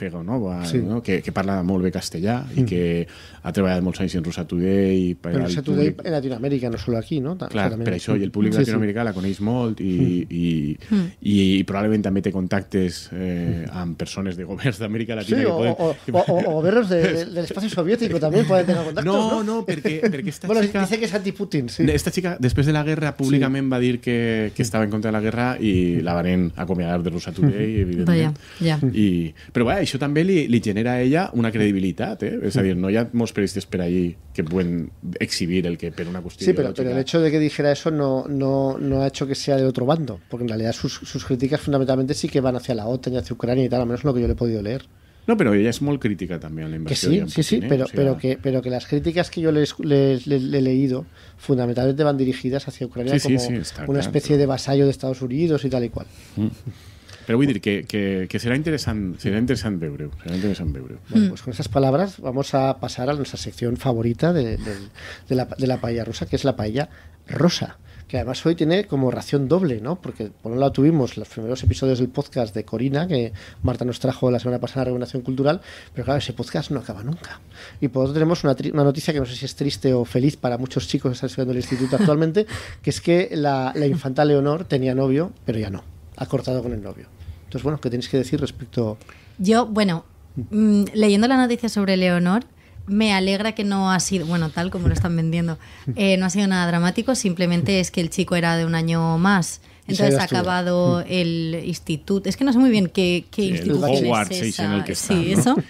no no? que, que parla molt bé y mm. que ha trabajado molts anys en Rosa Today... Pero per Today en Latinoamérica, no solo aquí, no? Claro, pero eso, y el público latinoamericano la coneix molt y probablemente i, mm. mm. te contactes eh, a personas de gobiernos de América Latina sí, O, o, del espacio soviético también de, tener l'espai no? No, no, perquè, perquè esta bueno, Dice que és anti-Putin, sí. Esta chica, después de la guerra, públicamente sí. va dir que, que estaba en contra de la guerra y mm. la van a acomiadar de Russia Today, mm-hmm. evidentment. y pero vaya, eso también le genera a ella una credibilidad, es eh? decir, mm. no ya hemos molts periodistes ahí allí que pueden exhibir el que per una cuestión Sí, pero, el hecho de que dijera eso no, no, no ha hecho que sea de otro bando, porque en realidad sus, sus críticas fundamentalmente sí que van hacia la OTAN y hacia Ucrania y tal, al menos lo que yo le he podido leer. No, pero ella es muy crítica también a la inversión. sí, sí, pero, pero, que, pero que las críticas que yo le he leído fundamentalmente van dirigidas hacia Ucrania como una especie de vasallo de Estados Unidos y tal y cual. Mm. Pero voy a decir que, será interesante, será interesante Bueno, mm. pues con esas palabras vamos a pasar a nuestra sección favorita de, la, de la paella rusa, que es la paella rosa que además hoy tiene como ración doble, ¿no? Porque por un lado tuvimos los primeros episodios del podcast de Corina, que Marta nos trajo la semana pasada en Recomendación Cultural, pero claro, ese podcast no acaba nunca. Y por otro tenemos una, noticia que no sé si es triste o feliz para muchos chicos que están estudiando el instituto actualmente, (laughs) que es que la, la infanta Leonor tenía novio, pero ya no, ha cortado con el novio. Entonces, bueno, ¿qué tenéis que decir respecto...? Yo, bueno, mm. Mm, leyendo la noticia sobre Leonor, me alegra que no ha sido, bueno, tal como lo están vendiendo, eh, no ha sido nada dramático, simplemente es que el chico era de un año más. Entonces ha acabado hmm. el instituto, es que no sé muy bien qué, instituto es esa. que sí, eso. (laughs)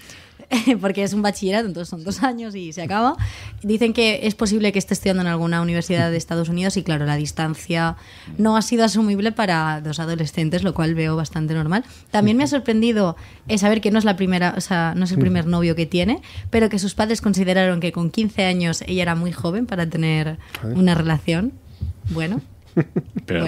(laughs) porque es un bachillerato, entonces son dos años y se acaba. Dicen que es posible que esté estudiando en alguna universidad de Estados Unidos y claro, la distancia no ha sido asumible para dos adolescentes, lo cual veo bastante normal. También me ha sorprendido eh, saber que no es la primera, o sea, no es el primer novio que tiene, pero que sus padres consideraron que con 15 años ella era muy joven para tener una relación. Bueno, pero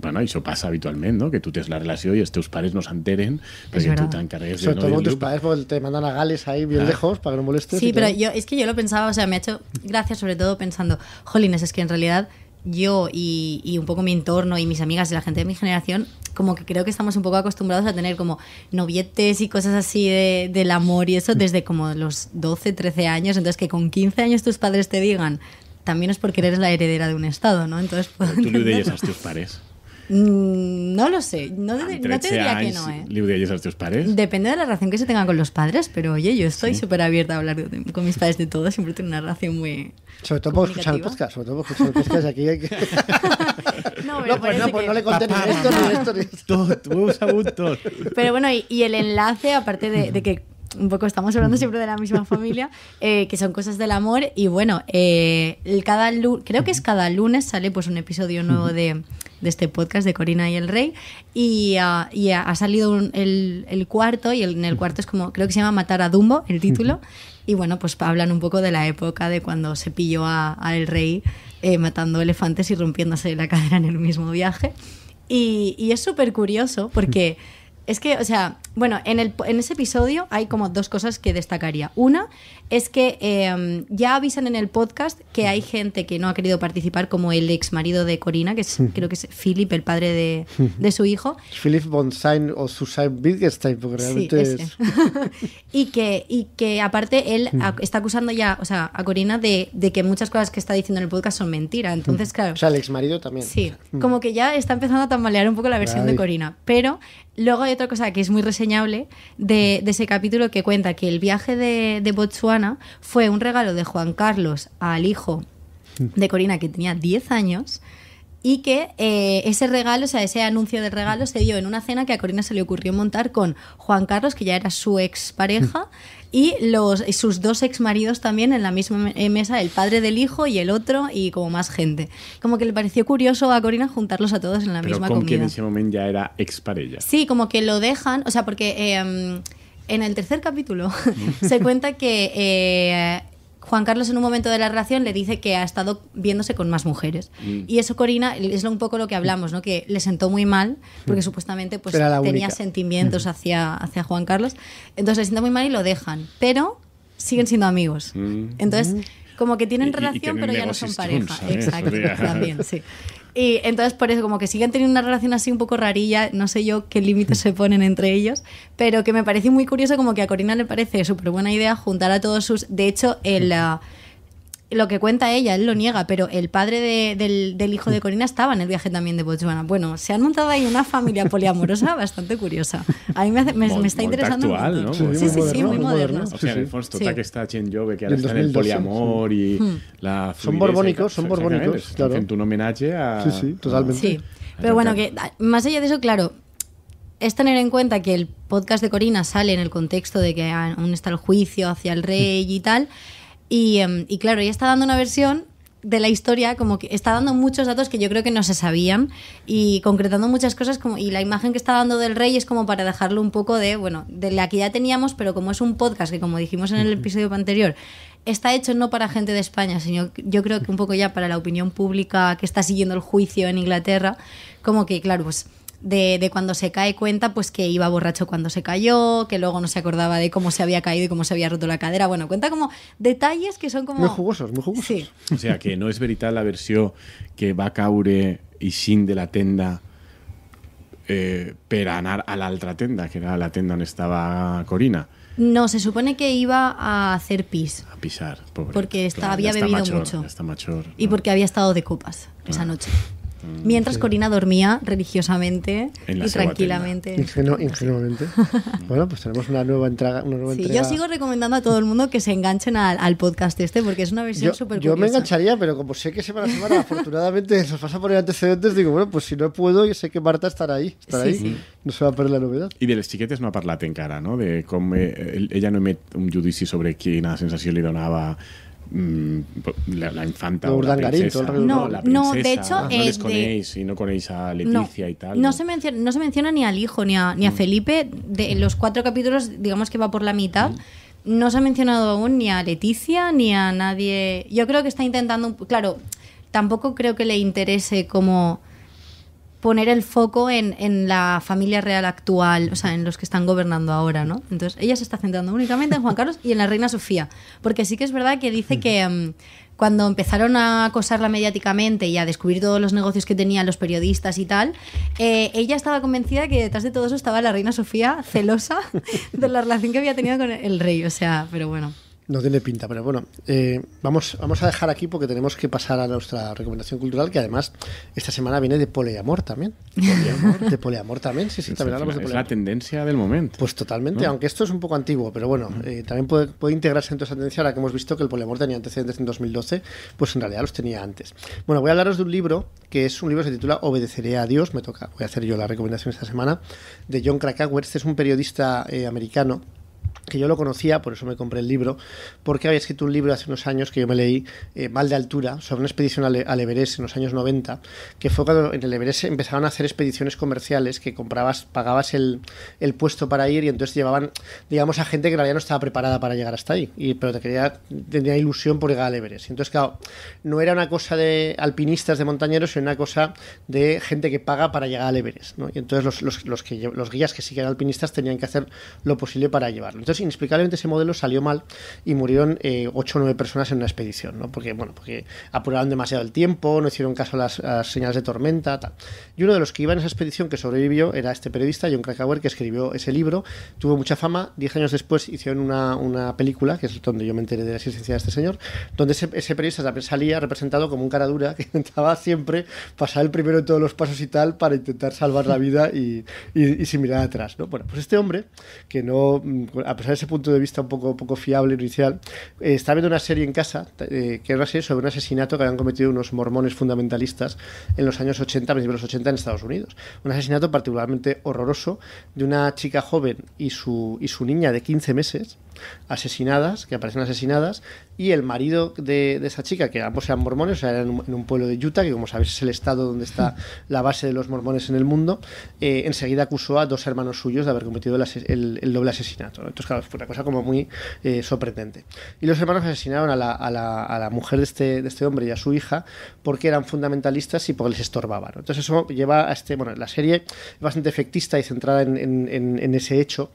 bueno. eso pasa habitualmente, no? que tú tienes la y y padres nos enteren pero que tú te encargues de... Sobre todo tus padres pues, te mandan a Gales ahí bien ah. lejos para que no molestes. Sí, pero yo, es que yo lo pensaba, o sea, me ha hecho gracia sobre todo pensando, jolines, es que en realidad yo y, un poco mi entorno y mis amigas y la gente de mi generación, como que creo que estamos un poco acostumbrados a tener como novietes y cosas así de, del amor y eso desde como los 12, 13 años. Entonces, que con 15 años tus padres te digan, también es porque eres la heredera de un Estado, ¿no? Entonces puedo Però (laughs) tus padres. pares? Mm, no lo sé, no, no te diría que no, ¿eh? a tus pares? Depende de la relación que se tenga con los padres, pero oye, yo estoy súper abierta a hablar con mis padres de todo, siempre tengo una relación muy... Sobre todo por escuchar el podcast, sobre todo por escuchar el podcast aquí hay que... (laughs) No, pues No, pues no, no le conté ni esto, ni esto, ni esto. Todo, todo. Pero bueno, y, y el enlace, aparte de, de que un poco estamos hablando siempre de la misma familia, (laughs) eh, que son cosas del amor. Y bueno, eh, cada creo que es cada lunes sale pues un episodio nuevo de, de este podcast de Corina y el Rey. Y, ah, y ha, salido el, cuarto, y en el cuarto es como, creo que se llama Matar a Dumbo, el título. Y bueno, pues hablan un poco de la época de cuando se pilló a, el Rey eh, matando elefantes y rompiéndose la cadera en el mismo viaje. Y, y es súper curioso porque (laughs) Es que, o sea, bueno, en, el, en ese episodio hay como dos cosas que destacaría. Una es que em, ya avisan en el podcast que hay gente que no ha querido participar, como el ex marido de Corina, que es, creo que es Philip, el padre de, su hijo. Philip Bonsain o Susan Wittgenstein, porque realmente es. (laughs) y, que, y que aparte él está acusando ya, o sea, a Corina de, que muchas cosas que está diciendo en el podcast son mentira. Entonces, claro. O sea, el ex marido también. Sí, como que ya está empezando a tambalear un poco la versión de Corina. Pero Luego hay otra cosa que es muy reseñable de, ese capítulo que cuenta que el viaje de, Botsuana fue un regalo de Juan Carlos al hijo de Corina que tenía 10 años y que eh, ese regalo, o sea, ese anuncio del regalo se dio en una cena que a Corina se le ocurrió montar con Juan Carlos, que ya era su expareja y los, sus dos exmaridos también en la misma eh, mesa, el padre del hijo y el otro y como más gente. Como que le pareció curioso a Corina juntarlos a todos en la Pero misma con comida. en ese momento ya era ex pareja Sí, como que lo dejan, o sea, porque... Em, en el tercer capítulo (laughs) se cuenta que eh, Juan Carlos en un momento de la relación le dice que ha estado viéndose con más mujeres. Mm. Y eso, Corina, es un poco lo que hablamos, ¿no? que le sentó muy mal, porque mm. supuestamente pues, tenía sentimientos mm. hacia, hacia Juan Carlos. Entonces le siento muy mal y lo dejan, pero siguen siendo amigos. Entonces, como que tienen relación, pero ya no son pareja. ¿eh? Exacto, también, sí. (laughs) Y entonces por eso como que siguen teniendo una relación así un poco rarilla, no sé yo qué límites se ponen entre ellos, pero que me parece muy curioso como que a Corina le parece súper buena idea juntar a todos sus... De hecho, el... Ah, lo que cuenta ella, él lo niega, pero el padre del, hijo de Corina estaba en el viaje también de Botswana. Bueno, se ha montado ahí una familia poliamorosa (laughs) bastante curiosa. A mí me, me, está interesando. Actual, ¿no? Sí, sí, sí, muy moderno. O sea, en el fondo que está Chen que ahora está el poliamor y hmm. la fluidez... Son borbónicos, son borbónicos, claro. En un homenaje a... Sí, sí, totalmente. Sí, pero bueno, que ah, más allá de eso, claro, es tener en cuenta que el podcast de Corina sale en el contexto de que aún está el juicio hacia el rey y tal... Em, y, claro, ella está dando una versión de la historia, como que está dando muchos datos que yo creo que no se sabían y concretando muchas cosas como, y la imagen que está dando del rey es como para dejarlo un poco de, bueno, de la que ya teníamos, pero como es un podcast que como dijimos en el episodio anterior, está hecho no para gente de España, sino yo creo que un poco ya para la opinión pública que está siguiendo el juicio en Inglaterra, como que claro, pues de, cuando se cae cuenta, pues que iba borracho cuando se cayó, que luego no se acordaba de cómo se había caído y cómo se había roto la cadera. Bueno, cuenta como detalles que son como... Muy jugosos, muy jugosos. O sea, que no es veritat la versión que va caure y sin de la tenda eh, peranar a la otra otra tenda, que era la tenda donde estaba Corina. No, se supone que iba a hacer pis. A pisar, pobre. Porque había bebido mucho. Y porque había estado de copas esa noche. Mm. Mientras Corina dormía religiosamente y tranquilamente. ingenuamente. (laughs) bueno, pues tenemos una nueva, entrega, sí, Yo sigo recomendando a todo el mundo que se enganchen al, podcast este porque es una versión súper Yo, yo me engancharía, pero como sé que semana a semana afortunadamente (laughs) nos pasa por el antecedentes, digo, bueno, pues si no puedo, yo sé que Marta estará ahí. Estará ahí. No se va a perder la novedad. Y de los chiquetes no ha en cara, no? De eh, ella no mete un judici sobre la sensación le donaba Mm, la, infanta no, o princesa, no, de hecho no a Leticia y tal no, Se menciona, ni al hijo ni a, ni a mm. Felipe de los cuatro capítulos digamos que va por la mitad mm. no se ha mencionado aún ni a Leticia ni a nadie yo creo que está intentando claro tampoco creo que le interese como poner el foco en, en, la familia real actual, o sea, en los que están gobernando ahora, ¿no? Entonces, ella se está centrando únicamente en Juan Carlos y en la reina Sofía, porque sí que es verdad que dice que em, cuando empezaron a acosarla mediáticamente y a descubrir todos los negocios que tenían los periodistas y tal, eh, ella estaba convencida que detrás de todo eso estaba la reina Sofía celosa (laughs) de la relación que había tenido con el rey, o sea, pero bueno. No tiene pinta, pero bueno, eh, vamos, vamos a dejar aquí porque tenemos que pasar a nuestra recomendación cultural, que además esta semana viene de poliamor también. de poliamor también, sí, sí, también hablamos de poliamor. Es la tendencia del momento. Pues totalmente, mm. aunque esto es un poco antiguo, pero bueno, mm. eh, también puede, integrarse en toda esa tendencia ahora que hemos visto que el poliamor tenía antecedentes en 2012, pues en realidad los tenía antes. Bueno, voy a hablaros de un libro que es un libro que se titula Obedeceré a Dios, me toca, voy a hacer yo la recomendación esta semana, de John Krakauer, este es un periodista eh, americano que yo lo conocía, por eso me compré el libro, porque había escrito un libro hace unos años que yo me leí, eh, Mal de Altura, sobre una expedición al, Everest en los años 90, que fue cuando en el Everest empezaban a hacer expediciones comerciales que comprabas, pagabas el, puesto para ir y entonces llevaban, digamos, a gente que todavía no estaba preparada para llegar hasta ahí, y, pero te quería, tenía ilusión por llegar al Everest. entonces, claro, no era una cosa de alpinistas, de montañeros, sino una cosa de gente que paga para llegar al Everest. Y entonces los, que, los guías que sí que eran alpinistas tenían que hacer lo posible para llevarlo. Entonces, inexplicablemente ese modelo salió mal y murieron 8 eh, o 9 personas en una expedición, ¿no? Porque, bueno, porque apuraron demasiado el tiempo, no hicieron caso a las, señales de tormenta, tal. Y uno de los que iba en esa expedición que sobrevivió era este periodista, John Krakauer, que escribió ese libro, tuvo mucha fama, 10 años después hicieron una, una película, que es donde yo me enteré de la existencia de este señor, donde ese, periodista salía representado como un cara dura (laughs) que intentaba siempre pasar el primero de todos los pasos y tal para intentar salvar la vida y, y, y sin mirar atrás, ¿no? Bueno, pues este hombre, que no, mm, pesar ese punto de vista un poco, poco fiable inicial, eh, estaba viendo una serie en casa, eh, que era una serie sobre un asesinato que habían cometido unos mormones fundamentalistas en los años 80, principios de los 80 en Estados Unidos. Un asesinato particularmente horroroso de una chica joven y su, y su niña de 15 meses asesinadas, que aparecen asesinadas, y el marido de, esa chica, que ambos eran mormones, o sea, eran en un, pueblo de Utah, que como sabéis es el estado donde está (laughs) la base de los mormones en el mundo, eh, enseguida acusó a dos hermanos suyos de haber cometido el, doble asesinato. Entonces, claro, fue una cosa como muy eh, sorprendente. Y los hermanos asesinaron a la, mujer este, de este, hombre y a su hija porque eran fundamentalistas y porque les estorbaban. Entonces, eso lleva a este. Bueno, la serie es bastante efectista y centrada en ese hecho,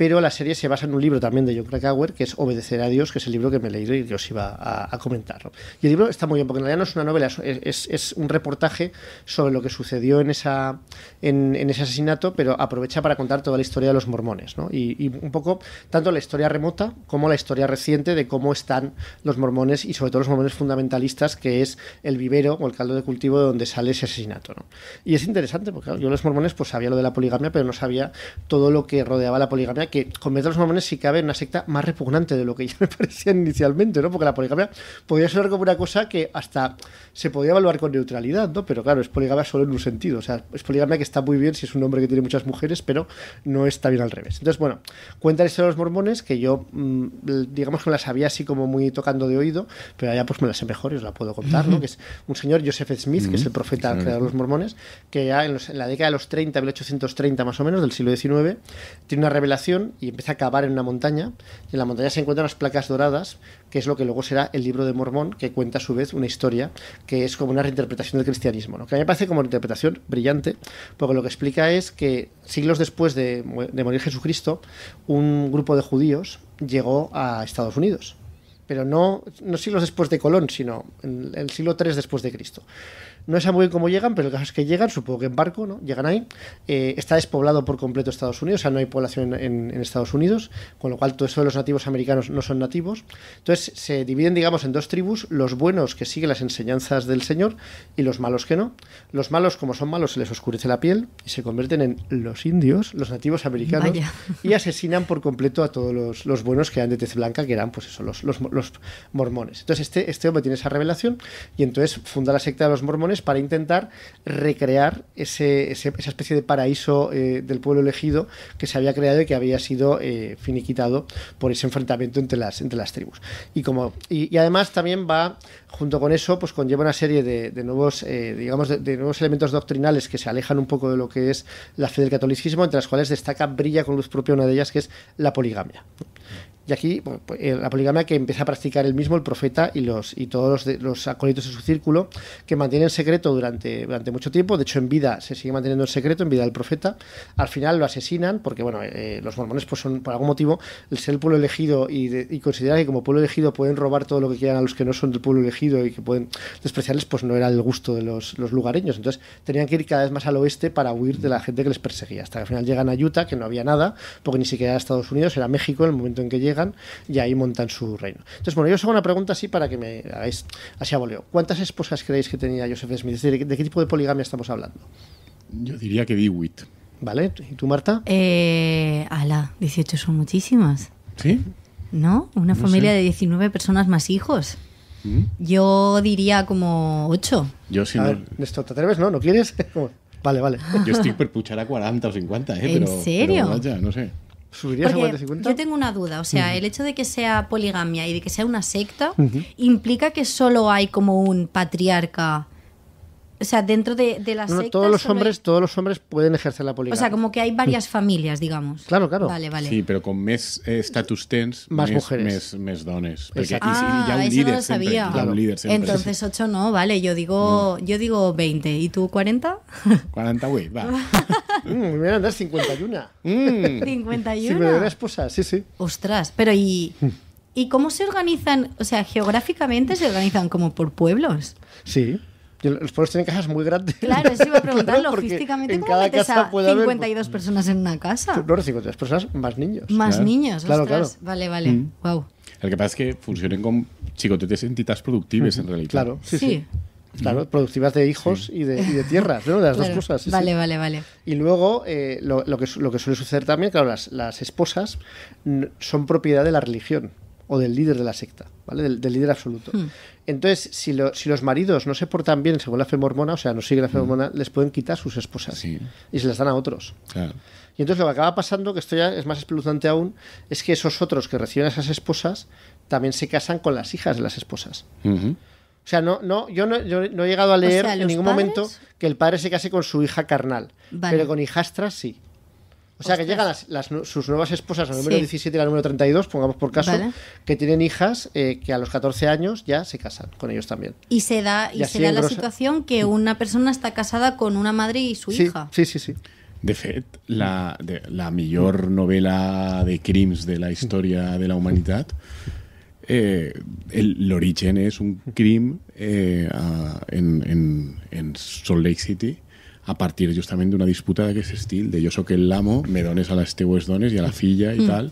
pero la serie se basa en un libro también de John Krakauer, que es Obedecer a Dios, que es el libro que me he leído y que os iba a, a comentar. Y el libro está muy bien, porque en realidad no es una novela, es, un reportaje sobre lo que sucedió en, esa, en, ese asesinato, pero aprovecha para contar toda la historia de los mormones, ¿no? y, un poco tanto la historia remota como la historia reciente de cómo están los mormones y sobre todo los mormones fundamentalistas, que es el vivero o el caldo de cultivo de donde sale ese asesinato. Y es interesante, porque yo los mormones pues sabía lo de la poligamia, pero no sabía todo lo que rodeaba la poligamia que convierte a los mormones, si cabe, en una secta más repugnante de lo que ya me (laughs) parecía inicialmente, ¿no? Porque la poligamia podría ser como una cosa que hasta se podía evaluar con neutralidad, ¿no? Pero claro, es poligamia solo en un sentido. O sea, es poligamia que está muy bien si es un hombre que tiene muchas mujeres, pero no está bien al revés. Entonces, bueno, cuéntales a los mormones que yo, mm, digamos que las las sabía así como muy tocando de oído, pero allá pues me las sé mejor y os la puedo contar, ¿no? Que es un señor, Joseph Smith, que es el profeta de los mormones, que ya en, en la década de los 30, 1830 más o menos, del siglo XIX, tiene una revelación y empieza a cavar en una montaña. Y en la montaña se encuentran las placas doradas, que es lo que luego será el libro de Mormón, que cuenta a su vez una historia que es como una reinterpretación del cristianismo. Lo que a mí me parece como una interpretación brillante, porque lo que explica es que siglos después de, morir Jesucristo, un grupo de judíos llegó a Estados Unidos pero no, no siglos después de Colón, sino en el siglo III después de Cristo. No sé muy bien cómo llegan, pero el caso es que llegan, supongo que en barco, ¿no? Llegan ahí. Eh, está despoblado por completo Estados Unidos, o sea, no hay población en, Estados Unidos, con lo cual todo eso los nativos americanos no son nativos. Entonces se dividen, digamos, en dos tribus, los buenos que siguen las enseñanzas del Señor y los malos que no. Los malos, como son malos, se les oscurece la piel y se convierten en los indios, los nativos americanos, (laughs) y asesinan por completo a todos los, buenos que eran de tez blanca, que eran, pues eso, los, los, los mormones. Entonces este, este hombre tiene esa revelación y entonces funda la secta de los mormones para intentar recrear esa especie de paraíso eh, del pueblo elegido que se había creado y que había sido eh, finiquitado por ese enfrentamiento entre las, entre las tribus. Y, como, y, además también va, junto con eso, pues conlleva una serie de, nuevos, eh, digamos, de, nuevos elementos doctrinales que se alejan un poco de lo que es la fe del catolicismo, entre las cuales destaca, brilla con luz propia una de ellas, que es la poligamia. Y aquí pues, eh, la poligamia que empieza a practicar el mismo el profeta y los y todos los, los acólitos de su círculo que mantienen secreto durante, durante mucho tiempo. De hecho, en vida se sigue manteniendo el secreto, en vida del profeta. Al final lo asesinan porque, bueno, eh, los mormones pues son por algún motivo el ser el pueblo elegido y, considerar que como pueblo elegido pueden robar todo lo que quieran a los que no son del pueblo elegido y que pueden despreciarles, pues no era el gusto de los, lugareños. Entonces tenían que ir cada vez más al oeste para huir de la gente que les perseguía. Hasta que al final llegan a Utah, que no había nada, porque ni siquiera Estados Unidos, era México en el momento en que llega y ahí montan su reino. Entonces, bueno, yo os hago una pregunta así para que me hagáis así a voleo. ¿Cuántas esposas creéis que tenía Joseph Smith? ¿de qué tipo de poligamia estamos hablando? Yo diría que DeWitt. ¿Vale? ¿Y tú, Marta? Eh, ala, 18 son muchísimas. ¿Sí? ¿No? Una familia de 19 personas más hijos. ¿Mm? Yo diría como 8. Yo sí. no... Néstor, ¿te atreves? ¿No? ¿No quieres? (laughs) vale, vale. Yo estoy por puchar a 40 o 50, ¿eh? ¿En serio? vaya, no sé. Yo tengo una duda, o sea, el hecho de que sea poligamia y de que sea una secta implica que solo hay como un patriarca o sea, dentro de, de la no, todos los hombres, todos los hombres pueden ejercer la poligamia. O sea, como que hay varias mm. familias, digamos. Claro, claro. Vale, vale. Sí, pero con mes eh, status tens, más mes, mujeres, mes, dones. Porque, ah, ya un ah, eso líder no lo sabía. claro. líder siempre. Entonces ocho no, vale. Yo digo, yo digo 20. ¿Y tú 40? 40, (laughs) güey, va. (laughs) mm, me van a andar 51. Mm. 51. (laughs) Si me doy una esposa, sí, sí. Ostras, pero y. ¿Y cómo se organizan? O sea, geográficamente se organizan como por pueblos. Sí. Los pueblos tienen casas muy grandes. Claro, eso iba a (laughs) preguntar logísticamente en cómo cada casa a 52 personas en una casa. No, no, 52 personas más niños. Más niños, claro, Claro. Vale, vale. Wow. Mm. El que pasa es que funcionen con chicotetes entitas productivas en realidad. Claro, sí. Claro, productivas de hijos y, de, y, de, tierras, ¿no? Las dos cosas. vale, vale, vale. Y luego, eh, lo, que, suele suceder también, claro, las esposas son propiedad de la religión o del líder de la secta, ¿vale? Del, líder absoluto. Hmm. Entonces, si, los maridos no se portan bien según la fe mormona, o sea, no siguen la fe hmm. mormona, les pueden quitar sus esposas y se las dan a otros. Y entonces lo que acaba pasando, que esto ya es más espeluznante aún, es que esos otros que reciben esas esposas también se casan con las hijas de las esposas. O sea, no, no, yo no, he llegado a leer en ningún momento que el padre se case con su hija carnal, pero con hijastras sí. O sea, que llegan sus nuevas esposas, la número 17 y la número 32, pongamos por caso, que tienen hijas eh, que a los 14 años ya se casan con ellos también. Y se da, la situación que una persona está casada con una madre y su hija. Sí, sí, sí. De fet, la, de, novela de crimes de la historia de la humanidad, eh, el origen es un crim eh, en Salt Lake City a partir justament d'una disputa d'aquest estil, de jo sóc l'amo, me dones a les teues dones i a la filla i mm. tal,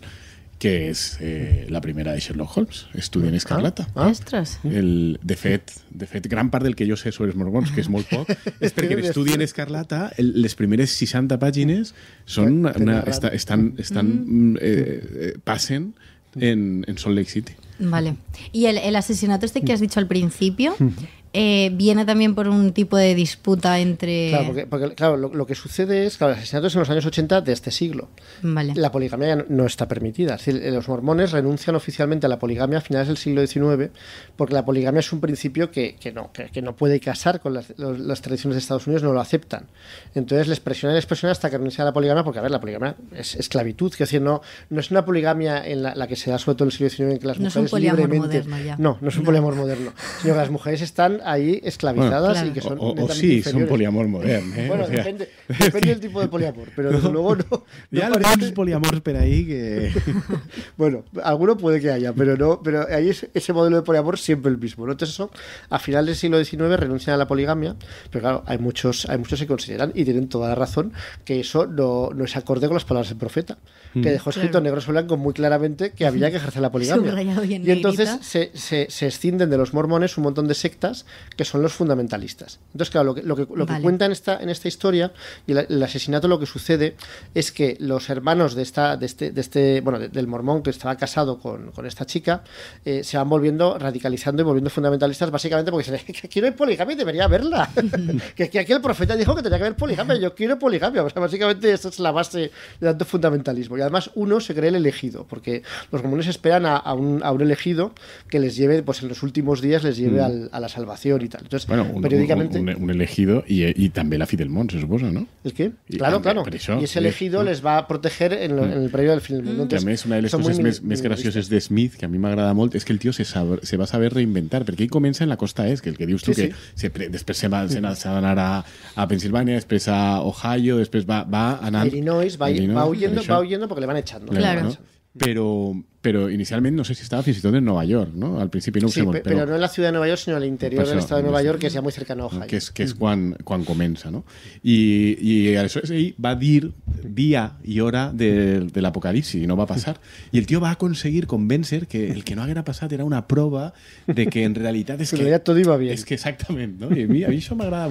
que és eh, la primera de Sherlock Holmes, Estudiant ah, Escarlata. Ah, ah. Ostres! El, de, fet, de fet, gran part del que jo sé sobre els morgons, que és molt poc, (laughs) és perquè en Escarlata el, les primeres 60 pàgines són una, una, estan, estan, estan mm -hmm. Eh, eh, passen en, en Salt Lake City. Vale. I el, el asesinato este que has dicho al principio... Mm -hmm Eh, viene también por un tipo de disputa entre. Claro, porque, claro, lo, que sucede es que claro, los asesinatos en los años 80 de este siglo. La poligamia ya no está permitida. los mormones renuncian oficialmente a la poligamia a finales del siglo XIX porque la poligamia es un principio que, no, que, no puede casar con las, tradiciones de Estados Unidos, no lo aceptan. Entonces les presionan y les presionan hasta que renuncian a la poligamia porque, a ver, la poligamia es esclavitud. Es decir, no, no es una poligamia en la, que se da sobre en el siglo XIX en que las no mujeres libremente. Ya. No, no es un poliamor moderno, las mujeres están ahí esclavizadas y que son. O, sí, son poliamor moderno. (laughs) ¿eh? Bueno, (laughs) depende, del tipo de poliamor, pero desde luego no. (laughs) no poliamor ahí que. bueno, alguno puede que haya, pero no. Pero ahí es ese modelo de poliamor siempre el mismo. Entonces, eso, a finales del siglo XIX renuncian a la poligamia, pero claro, hay muchos, hay muchos que consideran y tienen toda la razón que eso no, es acorde con las palabras del profeta, mm. que dejó escrito en negro o blanco muy claramente que había que ejercer la poligamia. Y, entonces se, se, se, de los mormones un montón de sectas que son los fundamentalistas. Entonces, claro, lo que, lo cuenta en esta, en esta historia y el, asesinato lo que sucede es que los hermanos de esta, de este, este bueno, del mormón que estaba casado con, esta chica, eh, se van volviendo radicalizando y volviendo fundamentalistas, básicamente porque se dice, (laughs) quiero poligamia y debería verla. (laughs) que, aquí el profeta dijo que tenía que haber poligamia, yo quiero poligamia. básicamente esa es la base de tanto fundamentalismo. Y además uno se cree el elegido, porque los mormones esperan a, un, elegido que les lleve, pues en los últimos días les lleve mm. a la salvación y tal. Entonces, periódicamente. Un, elegido y, también la Fidelmont, se supone, ¿no? Es que, claro, claro. y ese elegido les va a proteger en, mm. el periodo del mm. Y a es una de las cosas más, graciosas de Smith, que a mí me agrada mucho, es que el tío se, se va a saber reinventar, porque ahí comienza en la costa es, este, que el que dios tú que después mm. se va, a ganar a, Pensilvania, después a Ohio, después va, va a Illinois, va, huyendo, va huyendo porque le van echando. Claro. Pero, pero inicialmente no sé si estaba visitando en Nueva York, ¿no? Al principio no sí, pero, pero, no en la ciudad de Nueva York, sino en el interior del estado de Nueva este York, que ya muy cercano a Ohio. Que es, que es juan juan comienza, no? y eso va ahí va dir día y hora del apocalipsis y no va a pasar y el tío va a conseguir convencer que el que no haguera pasado era una prueba de que en realidad es (laughs) que... En todo iba bien. Es que no? Y a mí eso me agrada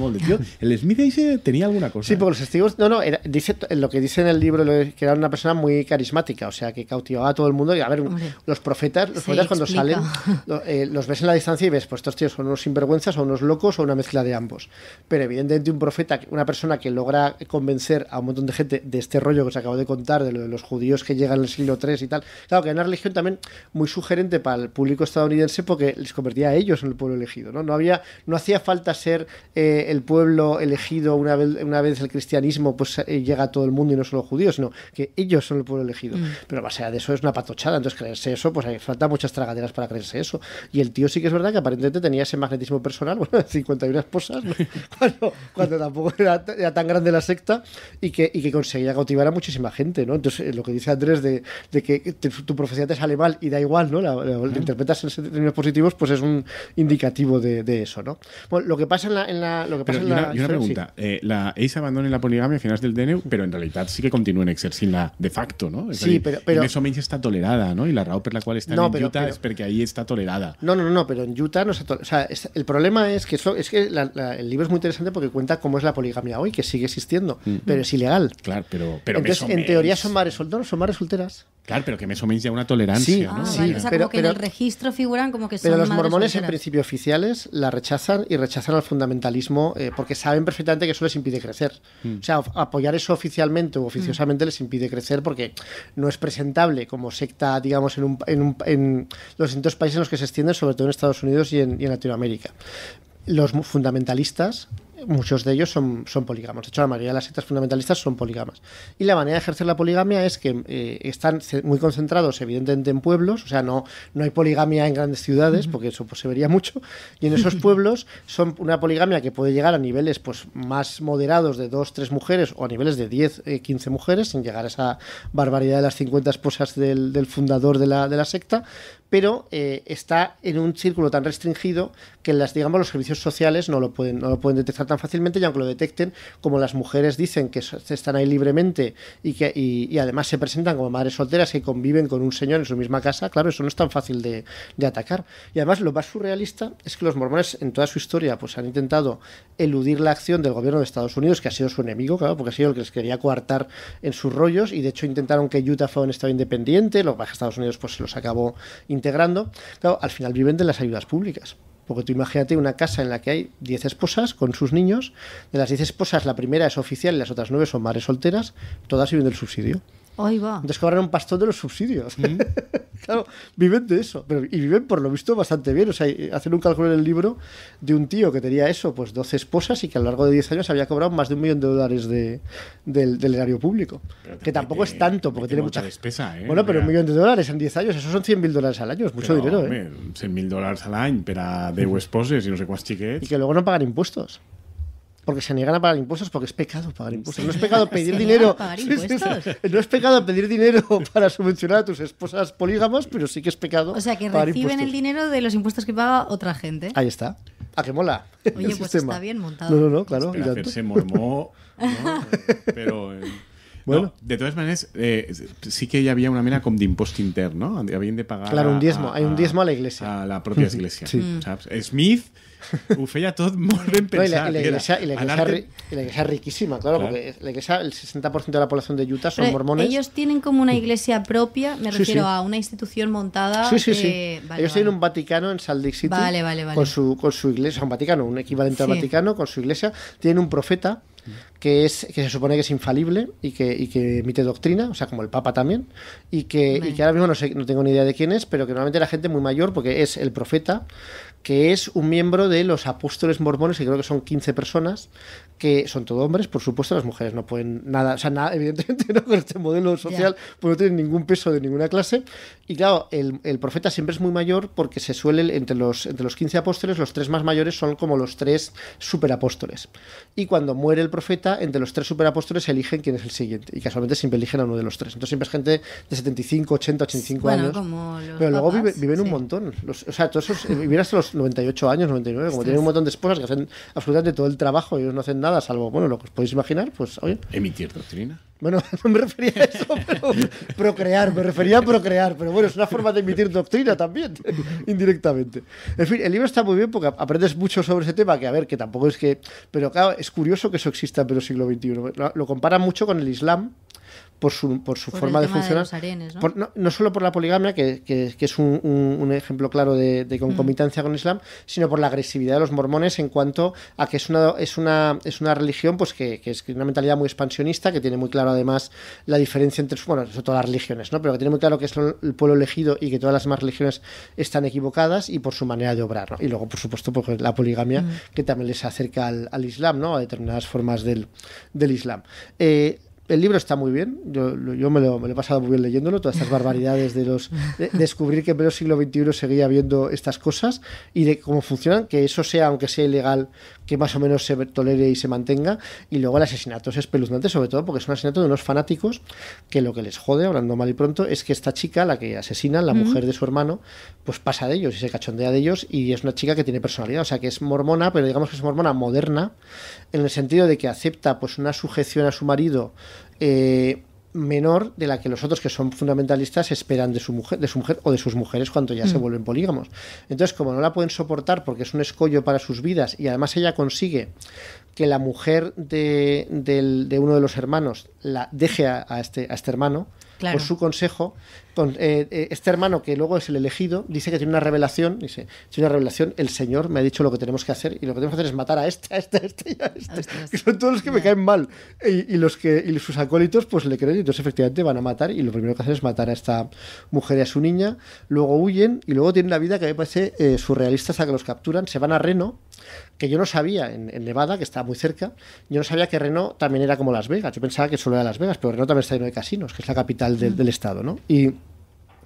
El Smith ahí tenía alguna cosa. Sí, porque ¿eh? los testigos... No, no, dice, lo que dice en el libro que era una persona muy carismática, o sea, que cautivaba a todo el mundo y a ver los profetas, los profetas cuando salen, eh, los ves en la distancia y ves, pues estos tíos son unos sinvergüenzas o unos locos o una mezcla de ambos. Pero evidentemente un profeta, una persona que logra convencer a un montón de gente de este rollo que os acabo de contar, de lo de los judíos que llegan en el siglo III y tal, claro que era una religión también muy sugerente para el público estadounidense porque les convertía a ellos en el pueblo elegido, ¿no? No había, no hacía falta ser eh, el pueblo elegido una vez, el cristianismo pues eh, llega a todo el mundo y no solo judíos, sino que ellos son el pueblo elegido. Mm. Pero más allá de eso es una patochada. Entonces, creerse eso, pues hay falta muchas tragaderas para creerse eso. Y el tío sí que es verdad que aparentemente tenía ese magnetismo personal, (laughs) bueno, 51 esposas, (laughs) cuando, tampoco era, tan grande la secta y que, y que conseguía cautivar a muchísima gente, ¿no? Entonces, eh, lo que dice Andrés de, que tu profecía te sale mal y da igual, ¿no? La, interpretas en términos positivos, pues es un indicativo de, eso, ¿no? Bueno, lo que pasa en la... en una, pregunta. la Ace abandona la poligamia a finales del DNU, pero en realidad sí que continúa en la de facto, sí, pero, en eso está tolerada, ¿no? Y la raoper la cual están en Utah es porque ahí está tolerada. No, no, no, pero en Utah no se O sea, el problema es que, es que el libro es muy interesante porque cuenta cómo es la poligamia hoy, que sigue existiendo, pero es ilegal. Claro, pero... Entonces, en teoría son mares solteros, son mares solteras. Claro, pero que me suméis ya una tolerancia. Sí, ¿no? Ah, pero, que en el registro figuran como que son Pero los mormones, en principio oficiales, la rechazan y rechazan al fundamentalismo eh, porque saben perfectamente que eso les impide crecer. Mm. O sea, apoyar eso oficialmente o mm. oficiosamente les impide crecer porque no es presentable como secta, digamos, en, los distintos países en los que se extienden, sobre todo en Estados Unidos y en Latinoamérica. Los fundamentalistas muchos de ellos son, son polígamos. De hecho, la mayoría de las sectas fundamentalistas son polígamas. Y la manera de ejercer la poligamia es que eh, están muy concentrados, evidentemente, en pueblos. O sea, no, no hay poligamia en grandes ciudades, porque eso pues, se vería mucho. Y en esos (laughs) pueblos son una poligamia que puede llegar a niveles pues, más moderados de dos tres mujeres o a niveles de 10, 15 eh, mujeres, sin llegar a esa barbaridad de las 50 esposas del, fundador de la, de la secta pero eh, está en un círculo tan restringido que las, digamos, los servicios sociales no lo, pueden, no lo pueden detectar tan fácilmente y aunque lo detecten, como las mujeres dicen que están ahí libremente y que además se presentan como madres solteras y conviven con un señor en su misma casa, claro, eso no es tan fácil de, atacar. Y además lo más surrealista es que los mormones en toda su historia pues han intentado eludir la acción del gobierno de Estados Unidos, que ha sido su enemigo, claro, porque ha sido el que les quería coartar en sus rollos y de hecho intentaron que Utah fuera un estado independiente, lo que Estados Unidos pues se los acabó integrando, claro, al final viven de las ayudas públicas. Porque tú imagínate una casa en la que hay 10 esposas con sus niños, de las 10 esposas la primera es oficial y las otras 9 son madres solteras, todas viven del subsidio. Ahí va. Entonces cobran un pastor de los subsidios. Mm. (laughs) claro, viven de eso. Pero, y viven, por lo visto, bastante bien. O sea, hacen un cálculo en el libro de un tío que tenía eso, pues 12 esposas y que a lo largo de 10 años había cobrado más de un millón de dólares del, erario público. que tampoco es tanto, porque tiene mucha. ¿eh? Bueno, pero un millón de dólares en 10 años, eso son 100.000 mil dólares al año, es mucho dinero. ¿eh? 100 mil dólares al año, pero de esposas y no sé cuántos chiquetes. Y que luego no pagan impuestos porque se niegan a pagar impuestos porque es pecado pagar impuestos. No es pecado (laughs) pedir dinero. No es pecado pedir dinero para subvencionar a tus esposas polígamos, pero sí que es pecado. O sea, que reciben el dinero de los impuestos que paga otra gente. Ahí está. ¿A qué mola? Oye, (laughs) pues está bien montado. No, no, claro. Pero se mormó, (laughs) pero... Eh, bueno. de todas maneras, eh, sí que ya había una mena de de impuesto interno. Habían de pagar... Claro, un diezmo. hay un diezmo a la iglesia. A la propia iglesia. sí. Smith (laughs) Uf, ya todo y, la, iglesia, riquísima, claro, porque la iglesia, el 60% de la población de Utah son mormones. Ellos tienen como una iglesia propia, me refiero a una institución montada. Sí, sí, sí. ellos tienen un Vaticano en Salt Lake City. Con su, con su iglesia, un Vaticano, un equivalente al Vaticano, con su iglesia. Tienen un profeta que es que se supone que es infalible y que, y que emite doctrina, o sea, como el Papa también, y que, y que ahora mismo no, sé, no tengo ni idea de quién es, pero que normalmente la gente muy mayor, porque es el profeta, que es un miembro de los apóstoles mormones, que creo que son 15 personas, que son todo hombres, por supuesto, las mujeres no pueden nada, o sea, nada, evidentemente (laughs) no, con este modelo social, pues no tienen ningún peso de ninguna clase. Y claro, el, profeta siempre es muy mayor porque se suele, entre los, entre los 15 apóstoles, los tres más mayores son como los tres superapóstoles. Y cuando muere el profeta, entre los tres superapóstoles se eligen quién es el siguiente. Y casualmente siempre eligen a uno de los tres. Entonces siempre es gente de 75, 80, 85 años. Pero luego viven un montón. o sea, todos eh, vivir hasta los 98 años, 99, como tienen un montón de esposas que hacen absolutamente todo el trabajo y ellos no hacen nada salvo, bueno, lo que os podéis imaginar, pues, Emitir doctrina. Bueno, (laughs) no me refería a eso, pero procrear, me refería a procrear, pero bueno, es una forma de emitir doctrina también, (laughs) indirectamente. En fin, el libro está muy bien porque aprendes mucho sobre ese tema, que a ver, que tampoco es que... Pero claro, es curioso que eso exista en el siglo XXI. Lo, compara mucho con el Islam, por su, por su forma de funcionar. ¿no? solo por la poligamia, que, es un, ejemplo claro de, mm. concomitancia con el Islam, sino por la agresividad de los mormones en cuanto a que es una, es una, es una religión pues que, que es una mentalidad muy expansionista, que tiene muy claro además la diferencia entre, bueno, sobre todas las religiones, ¿no? pero que tiene muy claro que es el pueblo elegido y que todas las demás religiones están equivocadas y por su manera de obrar. ¿no? Y luego, por supuesto, por pues, la poligamia, mm. que también les acerca al, Islam, ¿no? a determinadas formas del, del Islam. Eh, el libro está muy bien, yo, me, lo, he pasado muy bien leyéndolo, todas estas barbaridades de los... descubrir que en el siglo XXI seguía habiendo estas cosas y de cómo funcionan, que eso sea, aunque sea ilegal, que más o menos se tolere y se mantenga. Y luego el asesinato es espeluznante, sobre todo porque es un asesinato de unos fanáticos que lo que les jode, hablando mal y pronto, es que esta chica, la que asesinan, la mujer de su hermano, pues pasa de ellos y se cachondea de ellos y es una chica que tiene personalidad, o sea que es mormona, pero digamos que es mormona moderna en el sentido de que acepta pues una sujeción a su marido eh, menor de la que los otros que son fundamentalistas esperan de su mujer, de su mujer o de sus mujeres cuando ya se mm. vuelven polígamos. Entonces, como no la pueden soportar porque es un escollo para sus vidas y además ella consigue que la mujer de, de uno de los hermanos la deje a, este, a este hermano, con por su consejo. Eh, eh, este hermano, que luego es el elegido, dice que tiene una revelación. Dice: Tiene una revelación, el Señor me ha dicho lo que tenemos que hacer. Y lo que tenemos que hacer es matar a esta a esta a y este, a este". (laughs) Que son todos los que me caen mal. Y, los que, sus acólitos, pues le creen. Y entonces, efectivamente, van a matar. Y lo primero que hacen es matar a esta mujer y a su niña. Luego huyen. Y luego tienen una vida que a mí me parece eh, surrealista hasta que los capturan. Se van a Reno, que yo no sabía, en, Nevada, que está muy cerca. Yo no sabía que Reno también era como Las Vegas. Yo pensaba que solo era Las Vegas, pero Reno también está lleno de casinos, que es la capital del, Estado, ¿no? Y,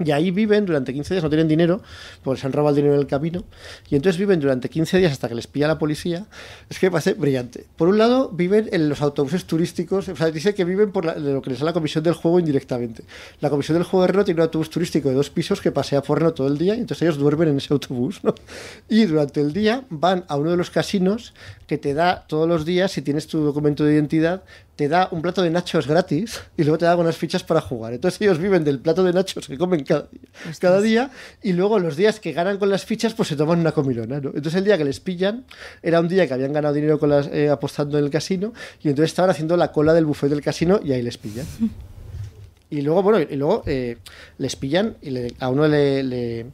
y ahí viven durante 15 días, no tienen dinero, porque se han robado el dinero en el camino. Y entonces viven durante 15 días hasta que les pilla la policía. Es que parece brillante. Por un lado, viven en los autobuses turísticos. O sea, dice que viven por lo que les da la comisión del juego indirectamente. La comisión del juego de Reno tiene un autobús turístico de dos pisos que pasea por Reno todo el día. Y entonces ellos duermen en ese autobús. ¿no? Y durante el día van a uno de los casinos que te da todos los días, si tienes tu documento de identidad, te da un plato de nachos gratis y luego te da unas fichas para jugar. Entonces ellos viven del plato de nachos que comen cada, día, y luego los días que ganan con las fichas pues se toman una comilona. Entonces el día que les pillan era un día que habían ganado dinero eh, apostando en el casino y entonces estaban haciendo la cola del buffet del casino y ahí les pillan. (laughs) Y luego, bueno, y luego eh, les pillan y a uno le, le,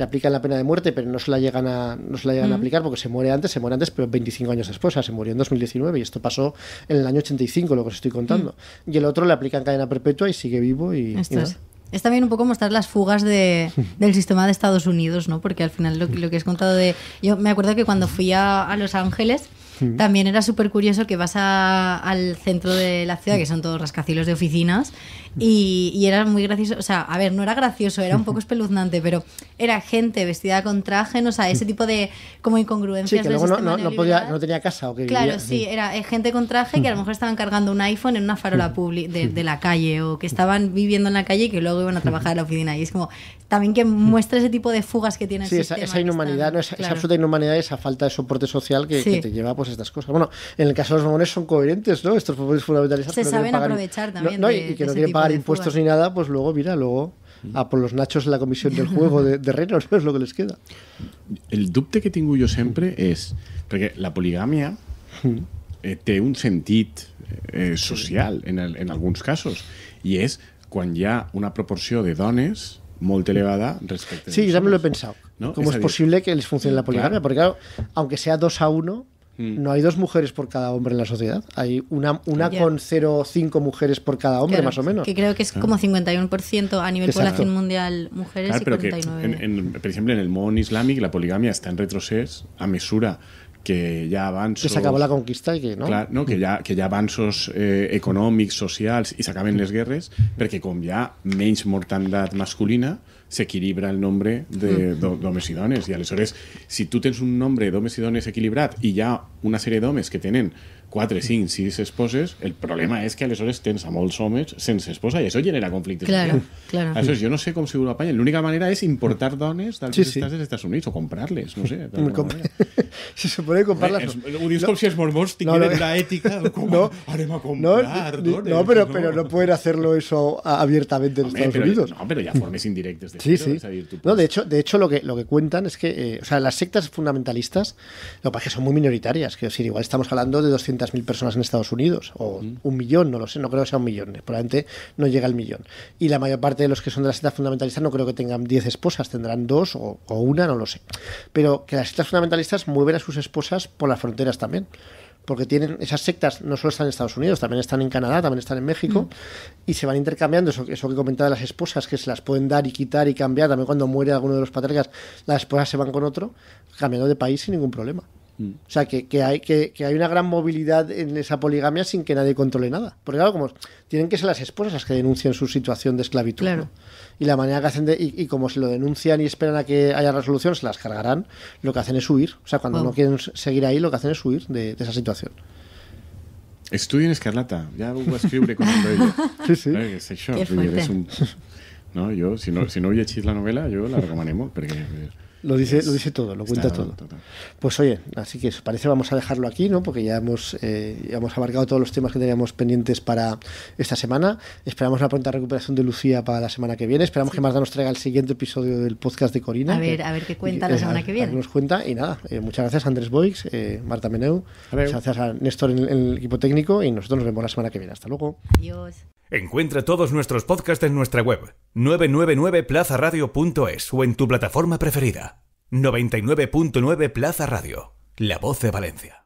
aplican la pena de muerte, pero no se la llegan a, no se la llegan a aplicar porque se muere antes, se muere antes, pero 25 años después, o sea, se murió en 2019 y esto pasó en el año 85, lo que os estoy contando. Mm. Y el otro le aplican cadena perpetua y sigue vivo y... Esto es. Es también un poco mostrar las fugas de, (laughs) del sistema de Estados Unidos, ¿no? Porque al final lo, que has contado de... Yo me acuerdo que cuando fui a, a Los Ángeles también era súper curioso que vas al centro de la ciudad, que son todos rascacielos de oficinas, y, era muy gracioso. O sea, a ver, no era gracioso, era un poco (laughs) espeluznante, pero era gente vestida con traje, o sea, ese tipo de como incongruencias. que luego no, podía, no, tenía casa o Claro, sí, era eh, gente con traje que a lo mejor estaban cargando un iPhone en una farola de, la calle o que estaban viviendo en la calle y que luego iban a trabajar en la oficina. Y es como, también que muestra ese tipo de fugas que tiene. Sí, esa, esa, inhumanidad, esa, absoluta inhumanidad, esa falta de soporte social que, te lleva a pues, estas cosas. Bueno, en el caso de los mamones son coherentes, ¿no? Estos papeles fundamentalistas. Se saben aprovechar también. No, y que no quieren pagar impuestos ni nada, pues luego, mira, luego a por los nachos en la comisión del mm. juego de, de Reno, (laughs) es lo que les queda. El dubte que tengo yo siempre es, porque la poligamia mm. eh, tiene un sentido eh, eh, social en, algunos casos, y es cuando ya una proporción de dones muy elevada respecto Sí, ya me lo he pensado. ¿Cómo es, posible que les funcione la poligamia? Porque claro, aunque sea 2 a 1, Hmm. No hay dos mujeres por cada hombre en la sociedad. Hay una, una con 0,5 mujeres por cada hombre, más o menos. Que creo que es como 51% a nivel Exacto. población mundial mujeres por ejemplo, en el mundo islámico la poligamia está en retroceso a mesura que ya avanzos que se acabó la conquista y que no. Claro, no? Que, ya que ya y se sociales y se pero guerres, pero mortandad masculina, se equilibra el nombre de domesidones y y dones. y si tú tienes un nombre domes y dones equilibrado y ya una serie de domes que tienen Cuatro sin 6 esposes, el problema es que aleshores tens a molts sense esposa y eso genera conflictos Claro, claro. Aleshores, jo no sé se lo apañan, la única manera es importar dones de sí, sí. Estados Unidos o comprarles no sé. si (laughs) se supone comprar-les. Eh, ho dius no, com si els mormons no, la ética com no, no, pero, no. pero pueden hacerlo eso abiertamente en Estados Unidos. No, pero ya formes indirectas de Sí, sí. no, de hecho, de hecho lo, que, lo que cuentan es que eh, o sea, las sectas fundamentalistas, lo que pasa es que son muy minoritarias, que igual estamos hablando de 200 mil personas en Estados Unidos, o un millón, no lo sé, no creo que sea un millón, eh, probablemente no llega al millón. Y la mayor parte de los que son de las sectas fundamentalistas no creo que tengan 10 esposas, tendrán dos o, una, no lo sé. Pero que las sectas fundamentalistas mueven a sus esposas por las fronteras también porque tienen esas sectas no solo están en Estados Unidos, también están en Canadá, también están en México, y se van intercambiando eso, eso que comentaba de las esposas, que se las pueden dar y quitar y cambiar, también cuando muere alguno de los patriarcas, las esposas se van con otro, cambiando de país sin ningún problema. Mm. O sea, que, que hay, que, que, hay una gran movilidad en esa poligamia sin que nadie controle nada. Porque claro, como tienen que ser las esposas las que denuncian su situación de esclavitud. Y la manera que hacen y, como se lo denuncian y esperan a que haya resolución, se las cargarán, lo que hacen es huir. O sea, cuando no quieren seguir ahí, lo que hacen es huir de, esa situación. Estudio en Escarlata, ya hubo escribe con ello. (laughs) Sí, sí. Eh, yo, si no, si no hubiera la novela, yo la recomanemos, lo dice, lo dice todo, lo cuenta todo. Pues oye, así que eso parece vamos a dejarlo aquí, ¿no? Porque ya hemos, eh, hemos abarcado todos los temas que teníamos pendientes para esta semana. Esperamos la pronta recuperación de Lucía para la semana que viene. Esperamos que Marta nos traiga el siguiente episodio del podcast de Corina. A ver, a ver qué cuenta la eh, semana que viene. nos cuenta y nada. Eh, muchas gracias Andrés Boix, Marta Meneu, muchas gracias a Néstor en el equipo técnico y nosotros nos vemos la semana que viene. Hasta luego. Adiós. Encuentra todos nuestros podcasts en nuestra web 999plazaradio.es o en tu plataforma preferida. 99.9 Plazaradio, la voz de Valencia.